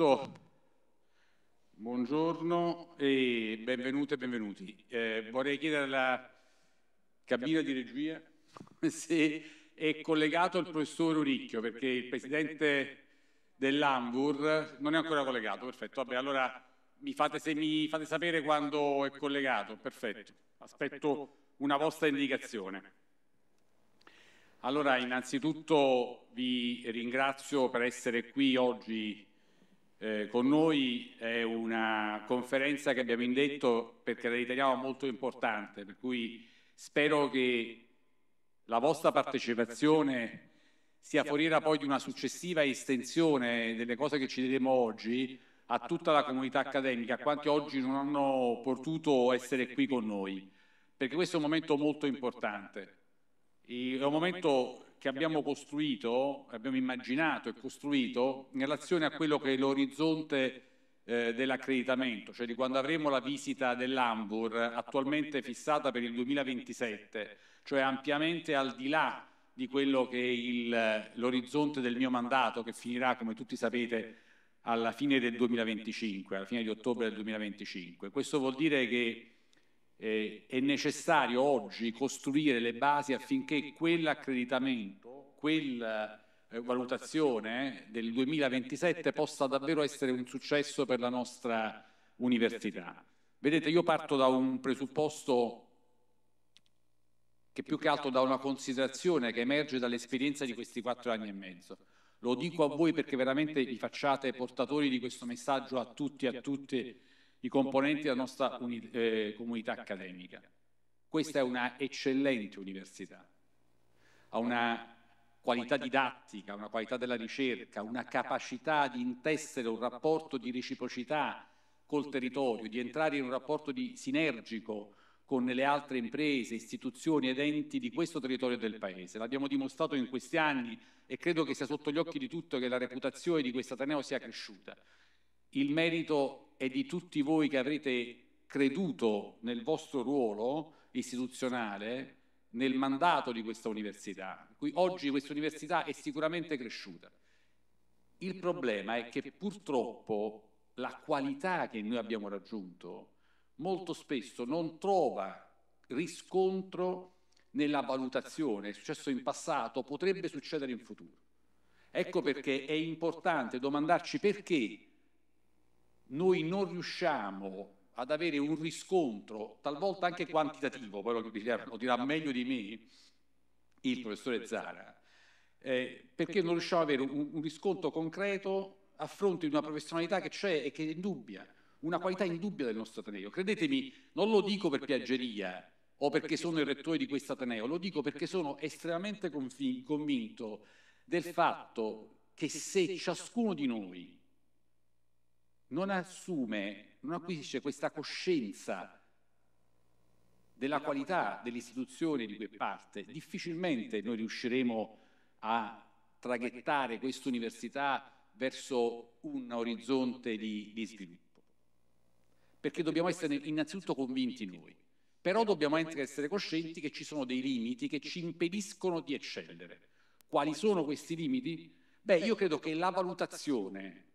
tutto, buongiorno e benvenute e benvenuti. Eh, vorrei chiedere alla cabina di regia se è collegato il professor Uricchio, perché il presidente dell'Anvur non è ancora collegato, perfetto. Vabbè, allora mi fate, mi fate sapere quando è collegato, perfetto. Aspetto una vostra indicazione. Allora, innanzitutto vi ringrazio per essere qui oggi eh, con noi è una conferenza che abbiamo indetto perché la riteniamo molto importante, per cui spero che la vostra partecipazione sia foriera poi di una successiva estensione delle cose che ci diremo oggi a tutta la comunità accademica, a quanti oggi non hanno potuto essere qui con noi, perché questo è un momento molto importante. E è un momento che abbiamo costruito, abbiamo immaginato e costruito in relazione a quello che è l'orizzonte eh, dell'accreditamento, cioè di quando avremo la visita dell'Ambur attualmente fissata per il 2027, cioè ampiamente al di là di quello che è l'orizzonte del mio mandato che finirà, come tutti sapete, alla fine del 2025, alla fine di ottobre del 2025. Questo vuol dire che eh, è necessario oggi costruire le basi affinché quell'accreditamento, quella eh, valutazione eh, del 2027 possa davvero essere un successo per la nostra università. Vedete, io parto da un presupposto che più che altro da una considerazione che emerge dall'esperienza di questi quattro anni e mezzo. Lo dico a voi perché veramente vi facciate portatori di questo messaggio a tutti e a tutte i componenti della nostra uni- eh, comunità accademica. Questa è una eccellente università, ha una qualità didattica, una qualità della ricerca, una capacità di intessere un rapporto di reciprocità col territorio, di entrare in un rapporto di sinergico con le altre imprese, istituzioni ed enti di questo territorio del Paese. L'abbiamo dimostrato in questi anni e credo che sia sotto gli occhi di tutto che la reputazione di questo Ateneo sia cresciuta. Il merito e di tutti voi che avrete creduto nel vostro ruolo istituzionale, nel mandato di questa università. Oggi questa università è sicuramente cresciuta. Il problema è che purtroppo la qualità che noi abbiamo raggiunto molto spesso non trova riscontro nella valutazione, è successo in passato, potrebbe succedere in futuro. Ecco, ecco perché è importante domandarci perché noi non riusciamo ad avere un riscontro, talvolta anche quantitativo, però lo dirà, lo dirà meglio di me il professore Zara, eh, perché non riusciamo ad avere un, un riscontro concreto a fronte di una professionalità che c'è e che è in indubbia, una qualità indubbia del nostro Ateneo. Credetemi, non lo dico per piaggeria o perché sono il rettore di questo Ateneo, lo dico perché sono estremamente convinto del fatto che se ciascuno di noi non assume, non acquisisce questa coscienza della qualità dell'istituzione di cui parte, difficilmente noi riusciremo a traghettare questa università verso un orizzonte di, di, sviluppo. Perché dobbiamo essere innanzitutto convinti noi, però dobbiamo anche essere coscienti che ci sono dei limiti che ci impediscono di eccellere. Quali sono questi limiti? Beh, io credo che la valutazione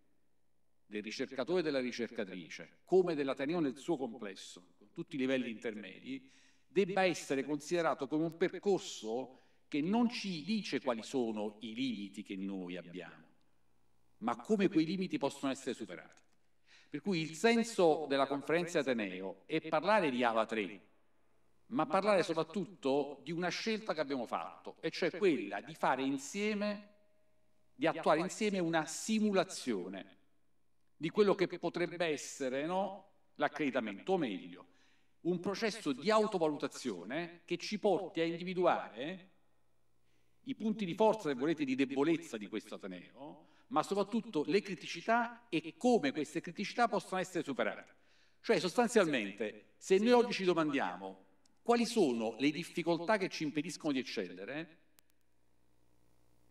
del ricercatore e della ricercatrice, come dell'Ateneo nel suo complesso, con tutti i livelli intermedi, debba essere considerato come un percorso che non ci dice quali sono i limiti che noi abbiamo, ma come quei limiti possono essere superati. Per cui il senso della conferenza Ateneo è parlare di AVA 3, ma parlare soprattutto di una scelta che abbiamo fatto, e cioè quella di fare insieme, di attuare insieme una simulazione di quello che potrebbe essere no? l'accreditamento, o meglio, un processo di autovalutazione che ci porti a individuare i punti di forza, se volete, di debolezza di questo Ateneo, ma soprattutto le criticità e come queste criticità possono essere superate. Cioè, sostanzialmente, se noi oggi ci domandiamo quali sono le difficoltà che ci impediscono di eccellere,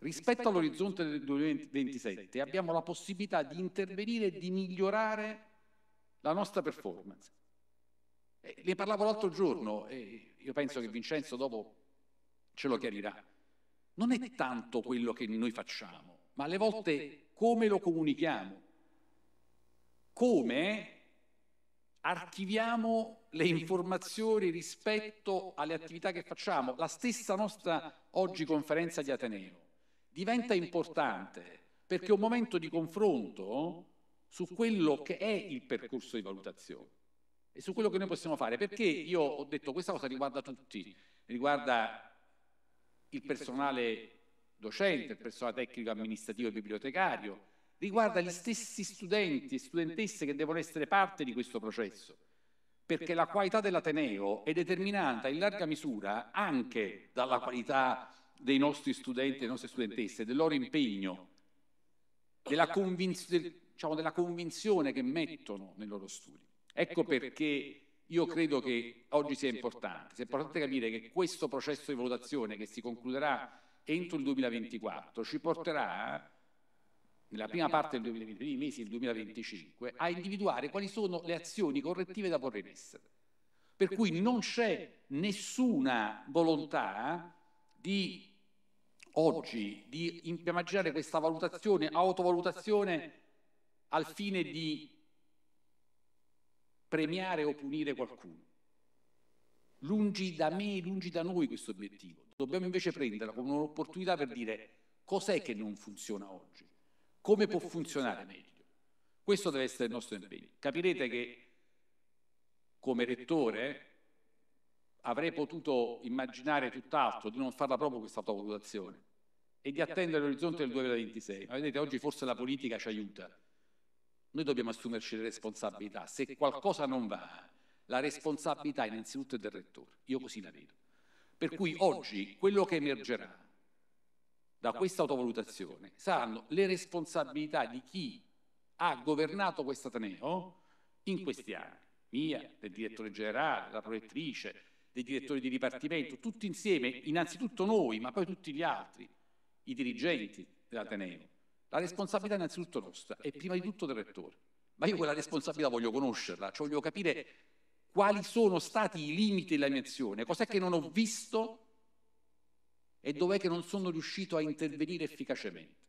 Rispetto all'orizzonte del 2027 abbiamo la possibilità di intervenire e di migliorare la nostra performance. E eh, ne parlavo l'altro giorno e io penso che Vincenzo dopo ce lo chiarirà. Non è tanto quello che noi facciamo, ma alle volte come lo comunichiamo, come archiviamo le informazioni rispetto alle attività che facciamo. La stessa nostra oggi conferenza di Ateneo diventa importante perché è un momento di confronto su quello che è il percorso di valutazione e su quello che noi possiamo fare, perché io ho detto questa cosa riguarda tutti, riguarda il personale docente, il personale tecnico amministrativo e bibliotecario, riguarda gli stessi studenti e studentesse che devono essere parte di questo processo, perché la qualità dell'Ateneo è determinata in larga misura anche dalla qualità dei nostri studenti e delle nostre studentesse, del loro impegno, della, convinz- del, diciamo, della convinzione che mettono nei loro studi. Ecco, ecco perché io credo che oggi sia importante, sia importante capire che questo processo di valutazione che si concluderà entro il 2024 ci porterà nella prima parte dei primi mesi del 2025 a individuare quali sono le azioni correttive da porre in essere. Per cui non c'è nessuna volontà di oggi di immaginare questa valutazione, autovalutazione, al fine di premiare o punire qualcuno. Lungi da me, lungi da noi questo obiettivo. Dobbiamo invece prenderla come un'opportunità per dire cos'è che non funziona oggi, come può funzionare meglio. Questo deve essere il nostro impegno. Capirete che come rettore avrei potuto immaginare tutt'altro, di non farla proprio questa autovalutazione e di attendere l'orizzonte del 2026. Ma vedete, oggi forse la politica ci aiuta. Noi dobbiamo assumerci le responsabilità. Se qualcosa non va, la responsabilità innanzitutto è del rettore. Io così la vedo. Per cui oggi quello che emergerà da questa autovalutazione saranno le responsabilità di chi ha governato questo Ateneo in questi anni. Mia, del direttore generale, della prorettrice, dei direttori di dipartimento, tutti insieme, innanzitutto noi, ma poi tutti gli altri, i dirigenti dell'Ateneo. La responsabilità è innanzitutto nostra e prima di tutto del rettore. Ma io quella responsabilità voglio conoscerla, cioè voglio capire quali sono stati i limiti della mia azione, cos'è che non ho visto e dov'è che non sono riuscito a intervenire efficacemente.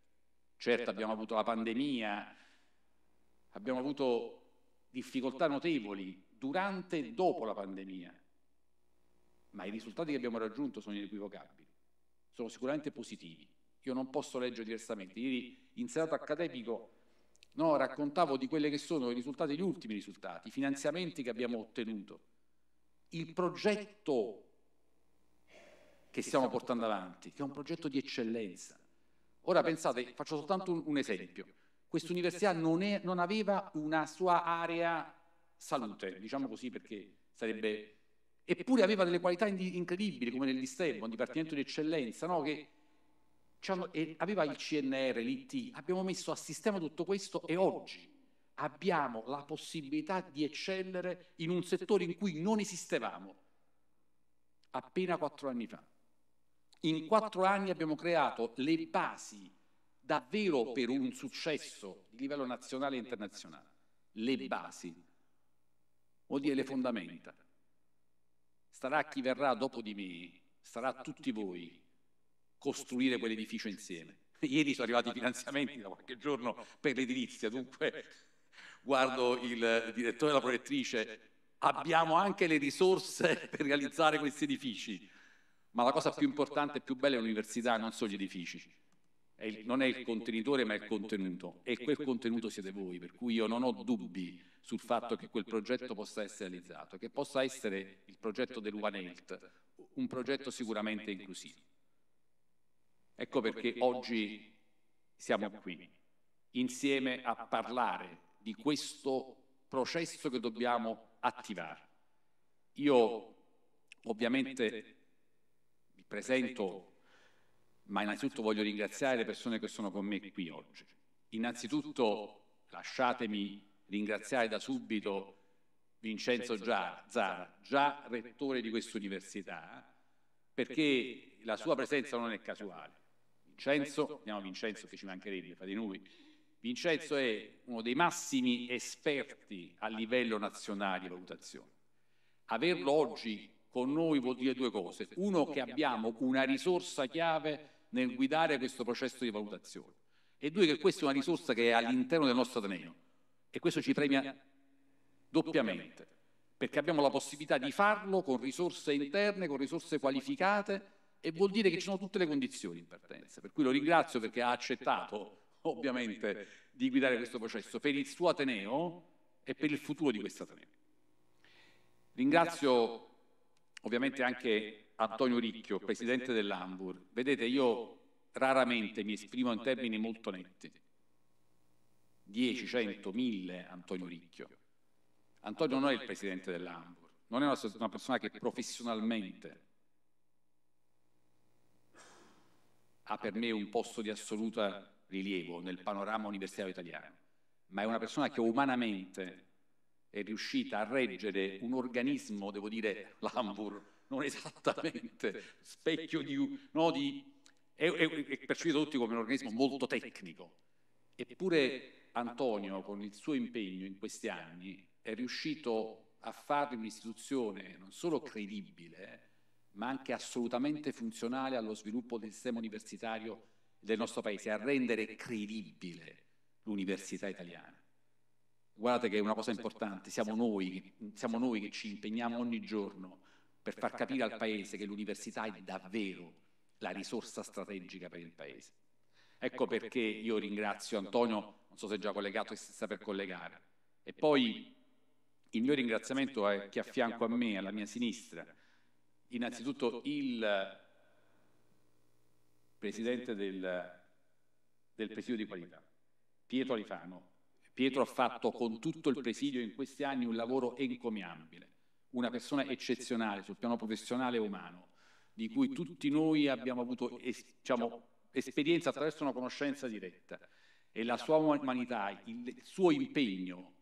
Certo abbiamo avuto la pandemia, abbiamo avuto difficoltà notevoli durante e dopo la pandemia, ma i risultati che abbiamo raggiunto sono inequivocabili, sono sicuramente positivi. Io non posso leggere diversamente. Ieri in serata accademico no, raccontavo di quelli che sono i risultati, gli ultimi risultati, i finanziamenti che abbiamo ottenuto, il progetto che stiamo portando avanti, che è un progetto di eccellenza. Ora pensate, faccio soltanto un, un esempio. Quest'università non, è, non aveva una sua area salute, diciamo così perché sarebbe eppure aveva delle qualità incredibili come nel Stebo, un dipartimento di eccellenza, no? che aveva il CNR, l'IT, abbiamo messo a sistema tutto questo e oggi abbiamo la possibilità di eccellere in un settore in cui non esistevamo appena quattro anni fa. In quattro anni abbiamo creato le basi davvero per un successo di livello nazionale e internazionale. Le basi, vuol dire le fondamenta starà a chi verrà dopo di me, starà a tutti voi, costruire quell'edificio insieme. Ieri sono arrivati i finanziamenti da qualche giorno per l'edilizia, dunque guardo il direttore e la prorettrice, abbiamo anche le risorse per realizzare questi edifici, ma la cosa più importante e più bella è l'università, non sono gli edifici. È il, non è il contenitore ma è il contenuto e quel contenuto siete voi, per cui io non ho dubbi sul fatto che quel progetto possa essere realizzato, che possa essere il progetto dell'Uvan Health un progetto sicuramente inclusivo. Ecco perché oggi siamo qui, insieme a parlare di questo processo che dobbiamo attivare. Io ovviamente vi presento, ma innanzitutto voglio ringraziare le persone che sono con me qui oggi. Innanzitutto lasciatemi ringraziare da subito Vincenzo Zara, già rettore di questa università, perché la sua presenza non è casuale. Vincenzo, andiamo Vincenzo che ci mancherebbe, fa noi. Vincenzo è uno dei massimi esperti a livello nazionale di valutazione. Averlo oggi con noi vuol dire due cose. Uno, che abbiamo una risorsa chiave nel guidare questo processo di valutazione. E due, che questa è una risorsa che è all'interno del nostro Ateneo. E questo ci premia doppiamente, perché abbiamo la possibilità di farlo con risorse interne, con risorse qualificate, e vuol dire che ci sono tutte le condizioni in partenza. Per cui lo ringrazio perché ha accettato, ovviamente, di guidare questo processo per il suo Ateneo e per il futuro di questo Ateneo. Ringrazio ovviamente anche Antonio Ricchio, presidente dell'Ambur. Vedete, io raramente mi esprimo in termini molto netti 10, 100, 1000 Antonio Ricchio. Antonio non è il presidente dell'Hamburg, non è una, persona che professionalmente ha per me un posto di assoluto rilievo nel panorama universitario italiano, ma è una persona che umanamente è riuscita a reggere un organismo, devo dire, l'Hamburg, non esattamente specchio di... No, di è, è, è percepito tutti come un organismo molto tecnico, eppure Antonio con il suo impegno in questi anni è riuscito a fare un'istituzione non solo credibile, ma anche assolutamente funzionale allo sviluppo del sistema universitario del nostro paese, a rendere credibile l'università italiana. Guardate che è una cosa importante, siamo noi, siamo noi che ci impegniamo ogni giorno per far capire al paese che l'università è davvero la risorsa strategica per il paese. Ecco, ecco perché io ringrazio Antonio, non so se è già collegato e se sta per collegare. E poi il mio ringraziamento è chi a fianco a me, alla mia sinistra, innanzitutto il presidente del, del presidio di qualità, Pietro Alifano. Pietro ha fatto con tutto il presidio in questi anni un lavoro encomiabile, una persona eccezionale sul piano professionale e umano, di cui tutti noi abbiamo avuto diciamo, esperienza attraverso una conoscenza diretta e la sua umanità, il suo impegno,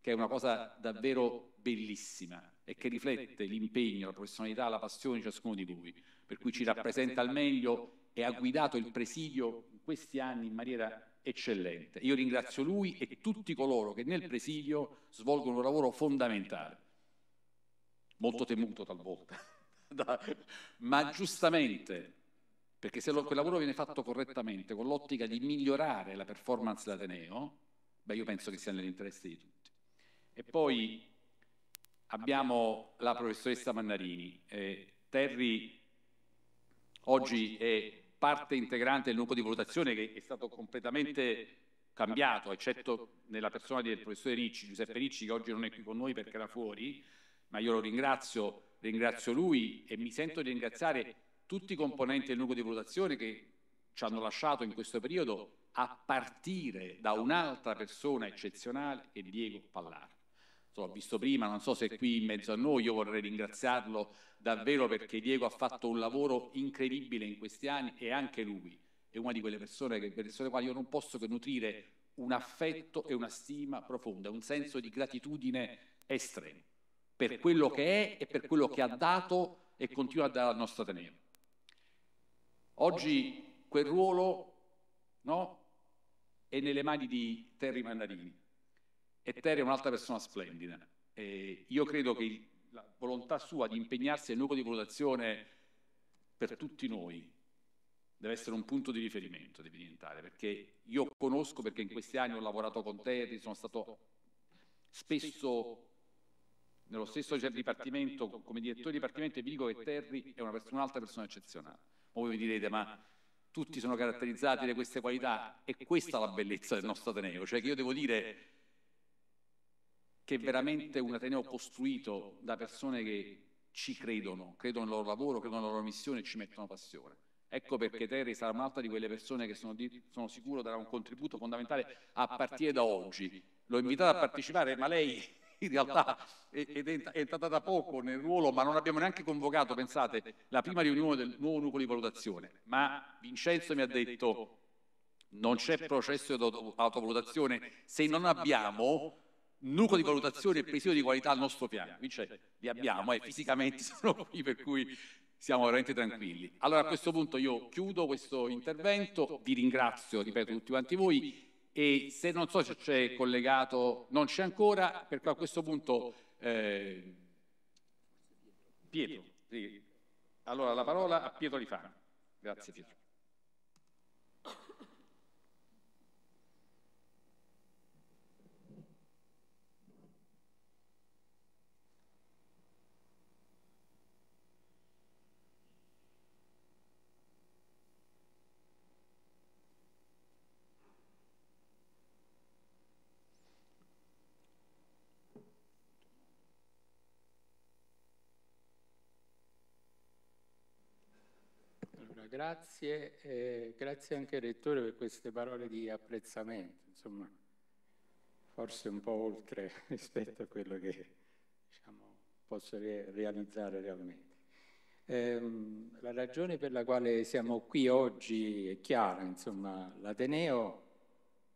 che è una cosa davvero bellissima e che riflette l'impegno, la professionalità, la passione di ciascuno di voi, per cui ci rappresenta al meglio e ha guidato il presidio in questi anni in maniera eccellente. Io ringrazio lui e tutti coloro che nel presidio svolgono un lavoro fondamentale, molto temuto talvolta, ma giustamente perché se lo, quel lavoro viene fatto correttamente, con l'ottica di migliorare la performance dell'Ateneo, beh io penso che sia nell'interesse di tutti. E poi abbiamo la professoressa Mannarini. Eh, Terry oggi è parte integrante del nucleo di valutazione che è stato completamente cambiato, eccetto nella persona del professore Ricci, Giuseppe Ricci, che oggi non è qui con noi perché era fuori, ma io lo ringrazio, ringrazio lui e mi sento di ringraziare tutti i componenti del nucleo di valutazione che ci hanno lasciato in questo periodo a partire da un'altra persona eccezionale che è Diego Pallara. L'ho visto prima, non so se è qui in mezzo a noi, io vorrei ringraziarlo davvero perché Diego ha fatto un lavoro incredibile in questi anni e anche lui è una di quelle persone che, per le quali io non posso che nutrire un affetto e una stima profonda, un senso di gratitudine estremo per quello che è e per quello che ha dato e continua a dare al nostro Ateneo. Oggi quel ruolo no, è nelle mani di Terry Mandarini e Terry è un'altra persona splendida. E io credo che la volontà sua di impegnarsi nel nucleo di valutazione per tutti noi deve essere un punto di riferimento, deve diventare, perché io conosco, perché in questi anni ho lavorato con Terry, sono stato spesso nello stesso dipartimento, come direttore di dipartimento, e vi dico che Terry è un'altra persona eccezionale voi mi direte, ma tutti sono caratterizzati da queste qualità? E questa è la bellezza del nostro Ateneo, cioè che io devo dire che è veramente un Ateneo costruito da persone che ci credono, credono nel loro lavoro, credono nella loro missione e ci mettono passione. Ecco perché Terry sarà un'altra di quelle persone che sono, di, sono sicuro darà un contributo fondamentale a partire da oggi. L'ho invitata a partecipare, ma lei in realtà è, è, entrata da poco nel ruolo, ma non abbiamo neanche convocato, pensate, la prima riunione del nuovo nucleo di valutazione. Ma Vincenzo mi ha detto non c'è processo di autovalutazione se non abbiamo nucleo di valutazione e presidio di qualità al nostro piano. Vincenzo, li abbiamo e eh, fisicamente sono qui, per cui siamo veramente tranquilli. Allora a questo punto io chiudo questo intervento, vi ringrazio, ripeto, tutti quanti voi e se non so se c'è collegato, non c'è ancora, perché a questo punto eh, Pietro. Allora la parola a Pietro Rifano. Grazie Pietro. grazie, eh, grazie anche Rettore per queste parole di apprezzamento, insomma, forse un po' oltre rispetto a quello che diciamo, posso re realizzare realmente. Eh, la ragione per la quale siamo qui oggi è chiara, insomma, l'Ateneo,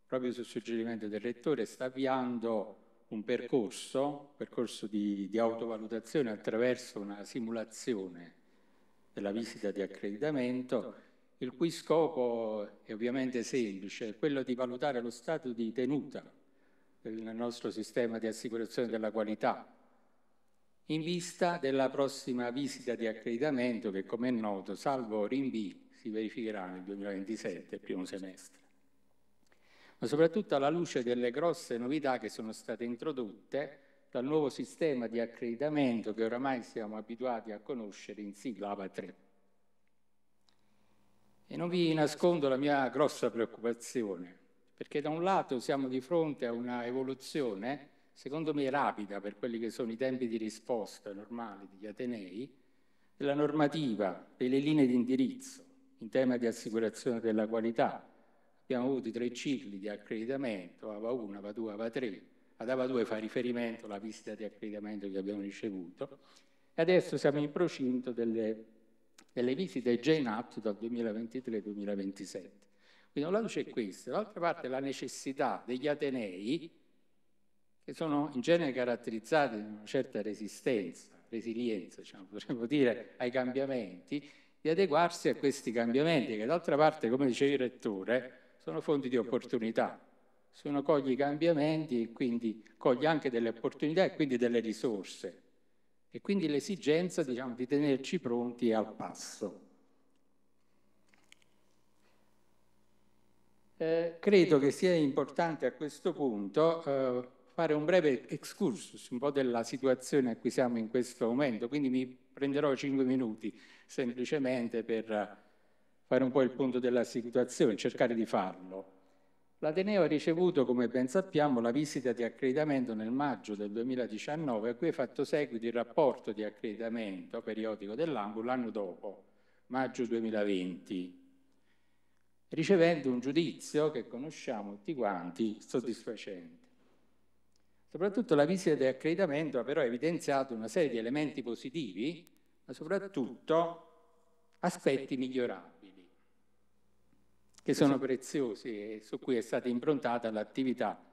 proprio sul suggerimento del Rettore, sta avviando un percorso, percorso di, di autovalutazione attraverso una simulazione della visita di accreditamento, il cui scopo è ovviamente semplice, è quello di valutare lo stato di tenuta del nostro sistema di assicurazione della qualità, in vista della prossima visita di accreditamento che, come è noto, salvo rinvii, si verificherà nel 2027, primo semestre. Ma soprattutto alla luce delle grosse novità che sono state introdotte, dal nuovo sistema di accreditamento che oramai siamo abituati a conoscere in sigla AVA 3 E non vi nascondo la mia grossa preoccupazione, perché da un lato siamo di fronte a una evoluzione, secondo me rapida per quelli che sono i tempi di risposta normali degli Atenei, della normativa, delle linee di indirizzo in tema di assicurazione della qualità. Abbiamo avuto i tre cicli di accreditamento, AVA 1, AVA 2, AVA 3, ad Ava 2 fa riferimento alla visita di accreditamento che abbiamo ricevuto e adesso siamo in procinto delle, delle visite Jane Up dal 2023-2027. Quindi da un lato c'è questo, dall'altra parte la necessità degli Atenei, che sono in genere caratterizzati da una certa resistenza, resilienza, diciamo, potremmo dire, ai cambiamenti, di adeguarsi a questi cambiamenti, che d'altra parte, come diceva il Rettore, sono fonti di opportunità sono cogli i cambiamenti e quindi cogli anche delle opportunità e quindi delle risorse e quindi l'esigenza diciamo, di tenerci pronti al passo. Eh, credo che sia importante a questo punto eh, fare un breve excursus, un po' della situazione a cui siamo in questo momento, quindi mi prenderò 5 minuti semplicemente per fare un po' il punto della situazione, cercare di farlo. L'Ateneo ha ricevuto, come ben sappiamo, la visita di accreditamento nel maggio del 2019, a cui è fatto seguito il rapporto di accreditamento periodico dell'Ambul l'anno dopo, maggio 2020, ricevendo un giudizio che conosciamo tutti quanti soddisfacente. Soprattutto la visita di accreditamento ha però evidenziato una serie di elementi positivi, ma soprattutto aspetti migliorati che sono preziosi e su cui è stata improntata l'attività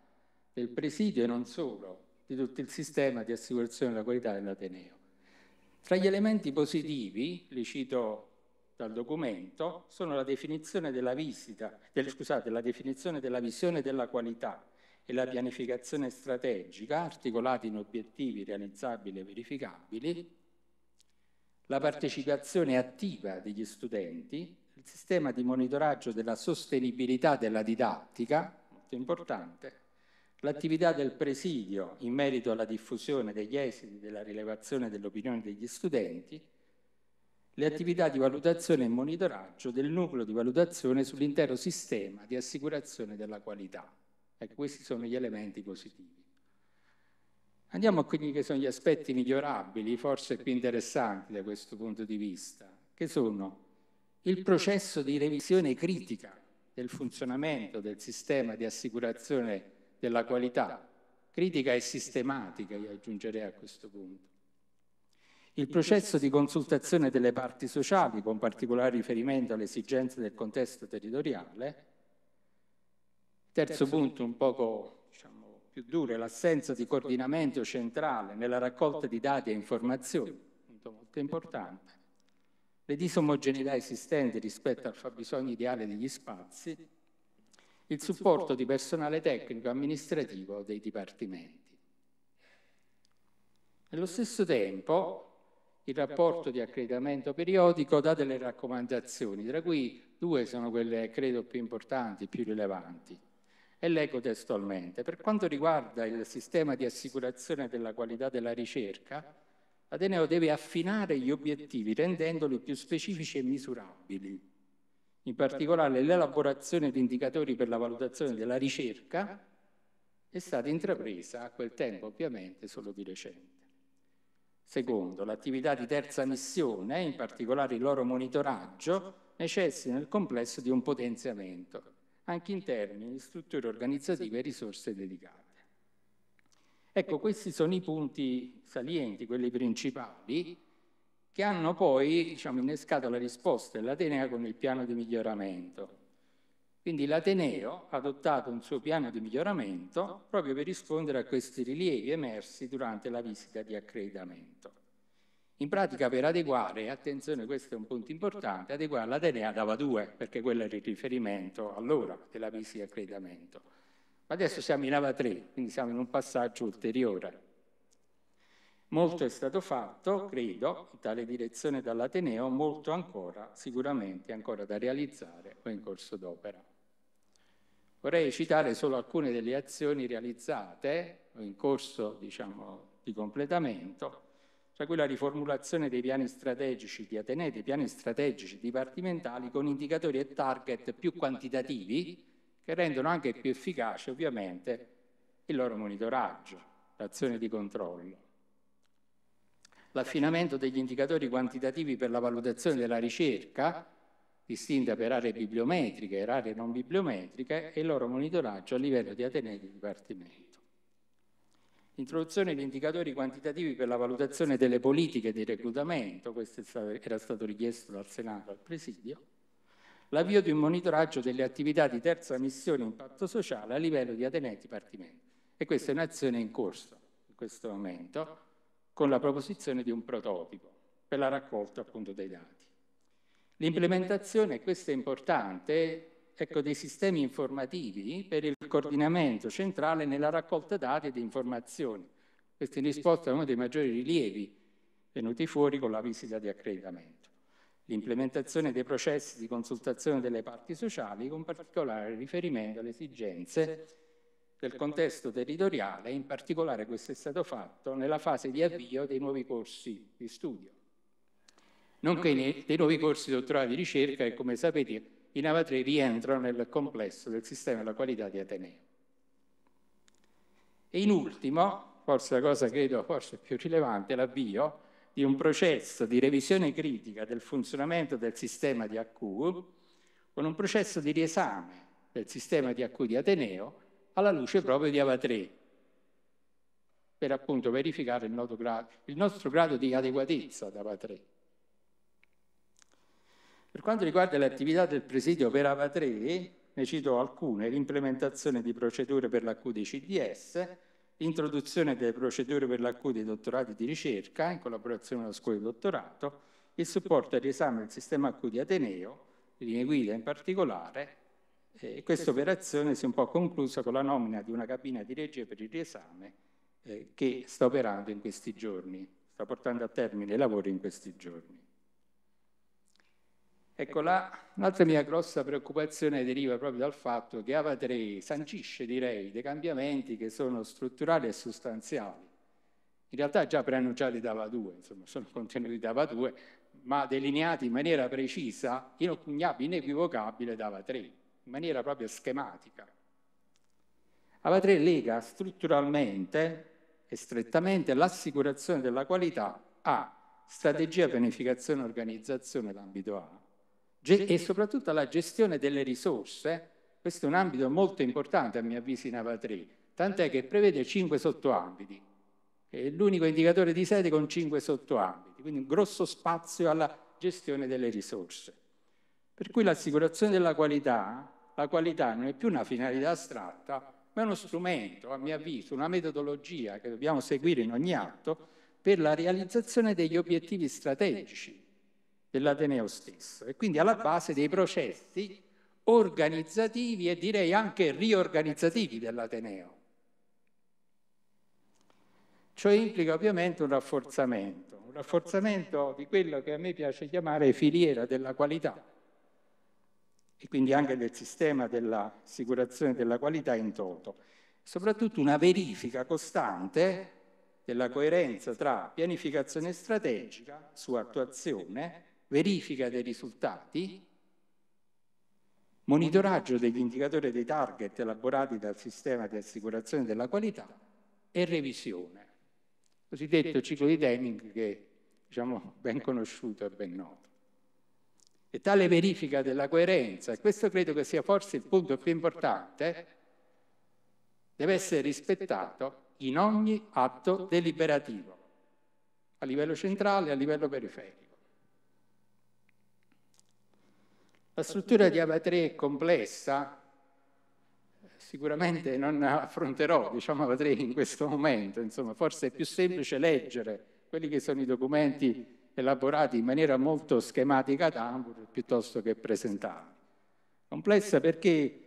del presidio e non solo, di tutto il sistema di assicurazione della qualità dell'Ateneo. Tra gli elementi positivi, li cito dal documento, sono la definizione della visita, del, scusate, la definizione della visione della qualità e la pianificazione strategica, articolati in obiettivi realizzabili e verificabili, la partecipazione attiva degli studenti, sistema di monitoraggio della sostenibilità della didattica, molto importante, l'attività del presidio in merito alla diffusione degli esiti della rilevazione dell'opinione degli studenti, le attività di valutazione e monitoraggio del nucleo di valutazione sull'intero sistema di assicurazione della qualità. Ecco, questi sono gli elementi positivi. Andiamo a quelli che sono gli aspetti migliorabili, forse più interessanti da questo punto di vista, che sono il processo di revisione critica del funzionamento del sistema di assicurazione della qualità, critica e sistematica, io aggiungerei a questo punto. Il processo di consultazione delle parti sociali, con particolare riferimento alle esigenze del contesto territoriale. Terzo punto, un poco diciamo, più duro, è l'assenza di coordinamento centrale nella raccolta di dati e informazioni, un punto molto importante le disomogeneità esistenti rispetto al fabbisogno ideale degli spazi, il supporto di personale tecnico e amministrativo dei dipartimenti. Nello stesso tempo, il rapporto di accreditamento periodico dà delle raccomandazioni, tra cui due sono quelle credo più importanti, più rilevanti. E leggo testualmente. Per quanto riguarda il sistema di assicurazione della qualità della ricerca, Ateneo deve affinare gli obiettivi rendendoli più specifici e misurabili. In particolare l'elaborazione di indicatori per la valutazione della ricerca è stata intrapresa a quel tempo ovviamente solo di recente. Secondo, l'attività di terza missione, in particolare il loro monitoraggio, necessita nel complesso di un potenziamento, anche in termini di strutture organizzative e risorse dedicate. Ecco, questi sono i punti salienti, quelli principali, che hanno poi diciamo, innescato la risposta dell'Atenea con il piano di miglioramento. Quindi l'Ateneo ha adottato un suo piano di miglioramento proprio per rispondere a questi rilievi emersi durante la visita di accreditamento. In pratica per adeguare, attenzione questo è un punto importante, adeguare l'Atenea ad AVA2, perché quello era il riferimento allora della visita di accreditamento. Ma Adesso siamo in AVA 3, quindi siamo in un passaggio ulteriore. Molto è stato fatto, credo, in tale direzione dall'Ateneo, molto ancora, sicuramente ancora da realizzare o in corso d'opera. Vorrei citare solo alcune delle azioni realizzate o in corso diciamo, di completamento, tra cui la riformulazione dei piani strategici di Atenei, dei piani strategici dipartimentali con indicatori e target più quantitativi, che rendono anche più efficace ovviamente il loro monitoraggio, l'azione di controllo. L'affinamento degli indicatori quantitativi per la valutazione della ricerca, distinta per aree bibliometriche e aree non bibliometriche, e il loro monitoraggio a livello di Atenei di Dipartimento. L'introduzione di indicatori quantitativi per la valutazione delle politiche di reclutamento, questo era stato richiesto dal Senato al Presidio, l'avvio di un monitoraggio delle attività di terza missione impatto sociale a livello di Atenei e Dipartimenti. E questa è un'azione in corso in questo momento con la proposizione di un prototipo per la raccolta appunto dei dati. L'implementazione, questo è importante, ecco, dei sistemi informativi per il coordinamento centrale nella raccolta dati e di informazioni. Questo in risposta a uno dei maggiori rilievi venuti fuori con la visita di accreditamento l'implementazione dei processi di consultazione delle parti sociali con particolare riferimento alle esigenze del contesto territoriale, in particolare questo è stato fatto nella fase di avvio dei nuovi corsi di studio, nonché dei nuovi corsi dottorali di ricerca che, come sapete, in Ava 3 rientrano nel complesso del sistema della qualità di Ateneo. E in ultimo, forse la cosa credo forse più rilevante, l'avvio di un processo di revisione critica del funzionamento del sistema di AQ con un processo di riesame del sistema di AQ di Ateneo alla luce proprio di AVA 3 per appunto verificare il grado, il nostro grado di adeguatezza ad AVA 3. Per quanto riguarda le attività del presidio per AVA 3, ne cito alcune, l'implementazione di procedure per l'AQ di CDS, introduzione delle procedure per l'accudo dei dottorati di ricerca in collaborazione con la scuola di dottorato, il supporto al riesame del sistema accudi Ateneo, linee guida in particolare, eh, questa operazione si è un po' conclusa con la nomina di una cabina di regia per il riesame eh, che sta operando in questi giorni, sta portando a termine i lavori in questi giorni. Ecco, l'altra la, mia grossa preoccupazione deriva proprio dal fatto che Ava 3 sancisce, direi, dei cambiamenti che sono strutturali e sostanziali. In realtà già preannunciati da Ava 2, insomma, sono contenuti da Ava 2, ma delineati in maniera precisa, inoppugnabile, inequivocabile da Ava 3, in maniera proprio schematica. Ava 3 lega strutturalmente e strettamente l'assicurazione della qualità a strategia, pianificazione e organizzazione, l'ambito A, e soprattutto alla gestione delle risorse, questo è un ambito molto importante a mio avviso in AVA3, tant'è che prevede 5 sottoambiti, è l'unico indicatore di sede con 5 sottoambiti, quindi un grosso spazio alla gestione delle risorse. Per cui l'assicurazione della qualità, la qualità non è più una finalità astratta, ma è uno strumento, a mio avviso, una metodologia che dobbiamo seguire in ogni atto per la realizzazione degli obiettivi strategici dell'Ateneo stesso e quindi alla base dei processi organizzativi e direi anche riorganizzativi dell'Ateneo. Ciò implica ovviamente un rafforzamento, un rafforzamento di quello che a me piace chiamare filiera della qualità e quindi anche del sistema dell'assicurazione della qualità in toto. Soprattutto una verifica costante della coerenza tra pianificazione strategica, su attuazione, verifica dei risultati, monitoraggio degli indicatori dei target elaborati dal sistema di assicurazione della qualità e revisione, cosiddetto ciclo di Deming che diciamo ben conosciuto e ben noto. E tale verifica della coerenza, e questo credo che sia forse il punto più importante, deve essere rispettato in ogni atto deliberativo, a livello centrale e a livello periferico. La struttura di Ava 3 è complessa, sicuramente non affronterò diciamo, 3 in questo momento, insomma, forse è più semplice leggere quelli che sono i documenti elaborati in maniera molto schematica da Hamburg piuttosto che presentarli. Complessa perché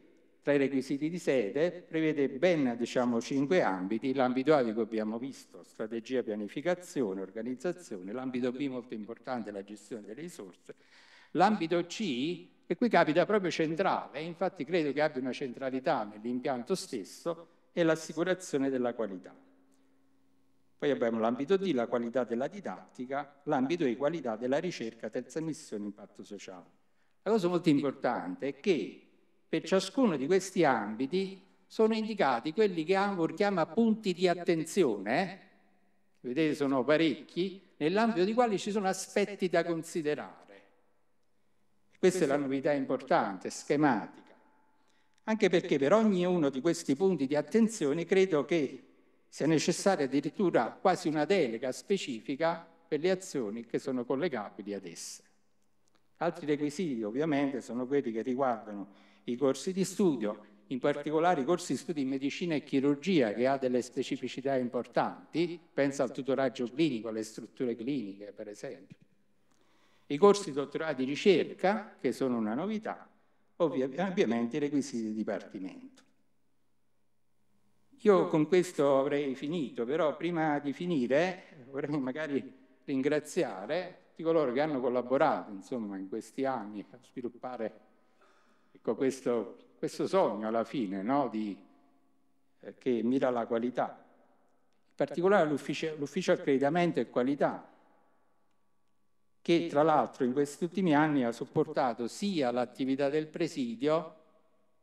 tra i requisiti di sede prevede ben diciamo, cinque ambiti, l'ambito A che abbiamo visto, strategia, pianificazione, organizzazione, l'ambito B molto importante, la gestione delle risorse, l'ambito C e qui capita proprio centrale, infatti credo che abbia una centralità nell'impianto stesso, è l'assicurazione della qualità. Poi abbiamo l'ambito D, la qualità della didattica, l'ambito E, qualità della ricerca, terza missione, impatto sociale. La cosa molto importante è che per ciascuno di questi ambiti sono indicati quelli che Hamburg chiama punti di attenzione, eh? vedete sono parecchi, nell'ambito dei quali ci sono aspetti da considerare. Questa è la novità importante, schematica. Anche perché per ognuno di questi punti di attenzione credo che sia necessaria addirittura quasi una delega specifica per le azioni che sono collegabili ad esse. Altri requisiti ovviamente sono quelli che riguardano i corsi di studio, in particolare i corsi di studio in medicina e chirurgia che ha delle specificità importanti, pensa al tutoraggio clinico, alle strutture cliniche per esempio i corsi dottorati di ricerca, che sono una novità, ovviamente i requisiti di dipartimento. Io con questo avrei finito, però prima di finire vorrei magari ringraziare tutti coloro che hanno collaborato insomma, in questi anni a sviluppare ecco, questo, questo, sogno alla fine no, di, eh, che mira alla qualità. In particolare l'ufficio accreditamento e qualità, che tra l'altro in questi ultimi anni ha supportato sia l'attività del presidio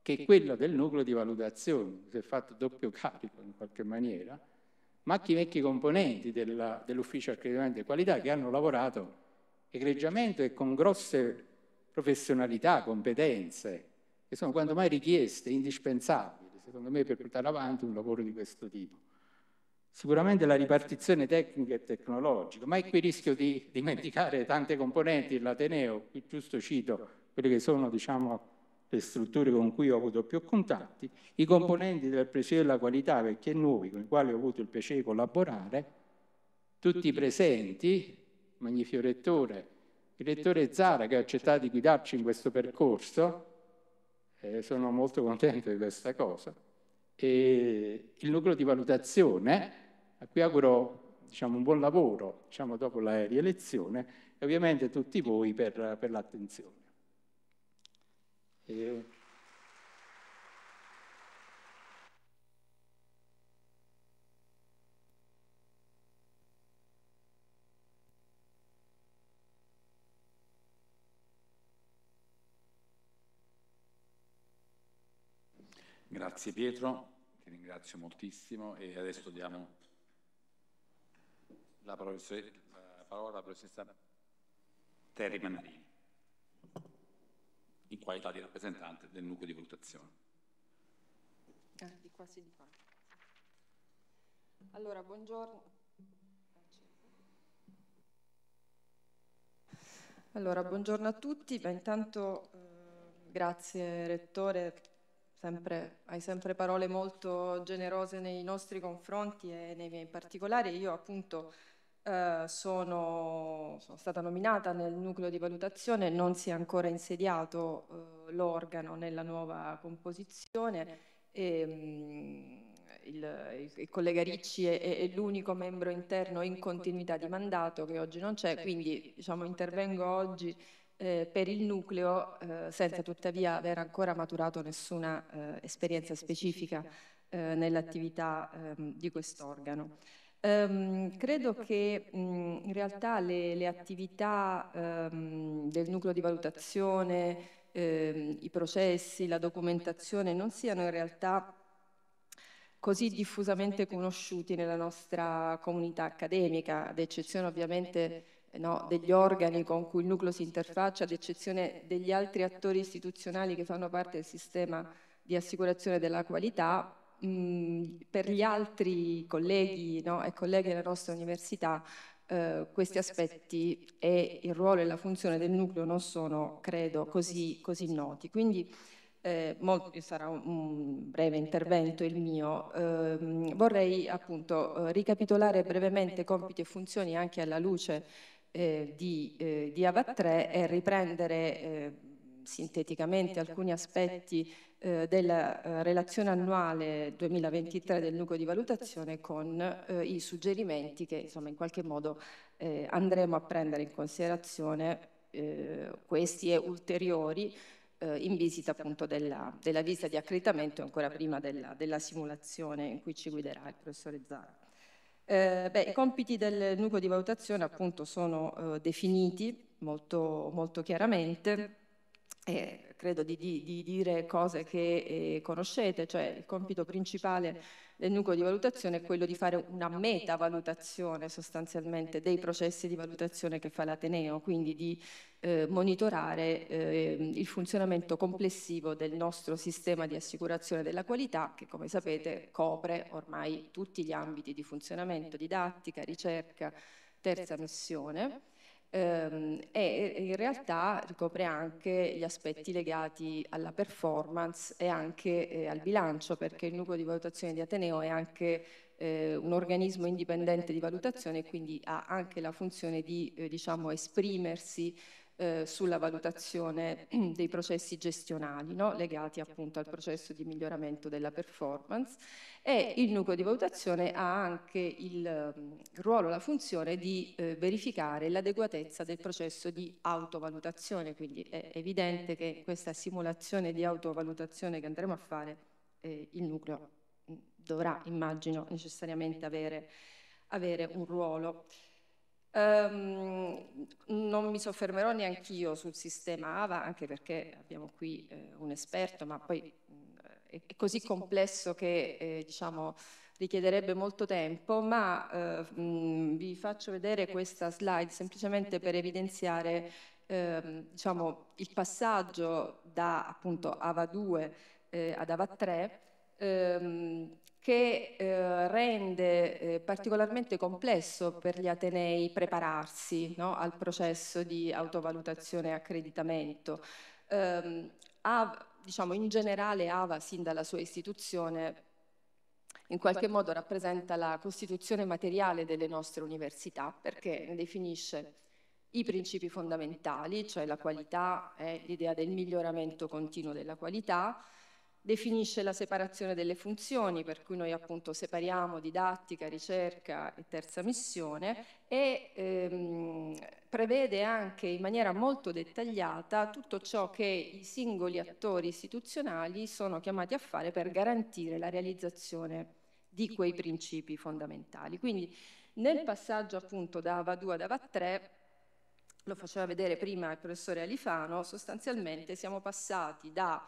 che quella del nucleo di valutazione, si è fatto doppio carico in qualche maniera, ma anche i vecchi componenti della, dell'ufficio accreditamento e qualità che hanno lavorato egregiamente e con grosse professionalità, competenze, che sono quanto mai richieste, indispensabili, secondo me, per portare avanti un lavoro di questo tipo. Sicuramente la ripartizione tecnica e tecnologica, ma è qui rischio di dimenticare tante componenti, dell'Ateneo, qui giusto cito quelle che sono diciamo, le strutture con cui ho avuto più contatti, i componenti del piacere della qualità, perché nuovi, con i quali ho avuto il piacere di collaborare, tutti presenti, magnifico rettore, il rettore Zara che ha accettato di guidarci in questo percorso, eh, sono molto contento di questa cosa, e il nucleo di valutazione a cui auguro diciamo, un buon lavoro diciamo, dopo la rielezione e ovviamente a tutti voi per, per l'attenzione. E... Grazie Pietro, ti ringrazio moltissimo e adesso diamo la, la eh, parola alla professoressa Terri Manarini, in qualità di rappresentante del nucleo di valutazione. Eh, di qua sì, di qua. Allora, buongiorno. Allora, buongiorno a tutti. Beh, intanto eh, grazie Rettore, sempre, hai sempre parole molto generose nei nostri confronti e nei miei in particolare. Io appunto eh, sono, sono, stata nominata nel nucleo di valutazione, non si è ancora insediato eh, l'organo nella nuova composizione. E, mh, ehm, il, il, collega Ricci è, è, l'unico membro interno in continuità di mandato che oggi non c'è, cioè, quindi diciamo, intervengo oggi eh, per il nucleo eh, senza tuttavia aver ancora maturato nessuna eh, esperienza specifica eh, nell'attività eh, ehm, di quest'organo. Um, credo che um, in realtà le, le attività um, del nucleo di valutazione, ehm, i processi, la documentazione non siano in realtà così diffusamente conosciuti nella nostra comunità accademica, ad eccezione ovviamente no, degli organi con cui il nucleo si interfaccia, ad eccezione degli altri attori istituzionali che fanno parte del sistema di assicurazione della qualità, per gli altri colleghi no, e colleghe della nostra università eh, questi aspetti e il ruolo e la funzione del nucleo non sono, credo, così, così noti. Quindi eh, molto, sarà un, breve intervento il mio, eh, vorrei appunto eh, ricapitolare brevemente compiti e funzioni anche alla luce eh, di, eh, di AVA3 e riprendere eh, sinteticamente alcuni aspetti eh, della eh, relazione annuale 2023 del nucleo di valutazione con eh, i suggerimenti che insomma in qualche modo eh, andremo a prendere in considerazione eh, questi e ulteriori eh, in visita appunto della, della visita di accreditamento ancora prima della, della simulazione in cui ci guiderà il professore Zara. Eh, beh, I compiti del nucleo di valutazione appunto sono eh, definiti molto, molto chiaramente, eh, credo di, di, di dire cose che eh, conoscete, cioè il compito principale del nucleo di valutazione è quello di fare una metavalutazione sostanzialmente dei processi di valutazione che fa l'Ateneo, quindi di eh, monitorare eh, il funzionamento complessivo del nostro sistema di assicurazione della qualità che come sapete copre ormai tutti gli ambiti di funzionamento, didattica, ricerca, terza missione Ehm, e in realtà ricopre anche gli aspetti legati alla performance e anche eh, al bilancio, perché il nucleo di valutazione di Ateneo è anche eh, un organismo indipendente di valutazione e quindi ha anche la funzione di eh, diciamo, esprimersi eh, sulla valutazione dei processi gestionali no? legati appunto al processo di miglioramento della performance e il nucleo di valutazione ha anche il mm, ruolo, la funzione di eh, verificare l'adeguatezza del processo di autovalutazione, quindi è evidente che questa simulazione di autovalutazione che andremo a fare eh, il nucleo mm, dovrà, immagino, necessariamente avere, avere un ruolo. Um, non mi soffermerò neanche io sul sistema AVA, anche perché abbiamo qui eh, un esperto, ma poi mh, è così complesso che eh, diciamo, richiederebbe molto tempo, ma eh, mh, vi faccio vedere questa slide semplicemente per evidenziare ehm, diciamo, il passaggio da appunto AVA 2 eh, ad AVA 3. Ehm, che eh, rende eh, particolarmente complesso per gli Atenei prepararsi no, al processo di autovalutazione e accreditamento. Eh, ha, diciamo, in generale AVA, sin dalla sua istituzione, in qualche modo rappresenta la costituzione materiale delle nostre università perché ne definisce i principi fondamentali, cioè la qualità, eh, l'idea del miglioramento continuo della qualità, definisce la separazione delle funzioni, per cui noi appunto separiamo didattica, ricerca e terza missione e ehm, prevede anche in maniera molto dettagliata tutto ciò che i singoli attori istituzionali sono chiamati a fare per garantire la realizzazione di quei principi fondamentali. Quindi nel passaggio appunto da AVA 2 ad AVA 3 lo faceva vedere prima il professore Alifano, sostanzialmente siamo passati da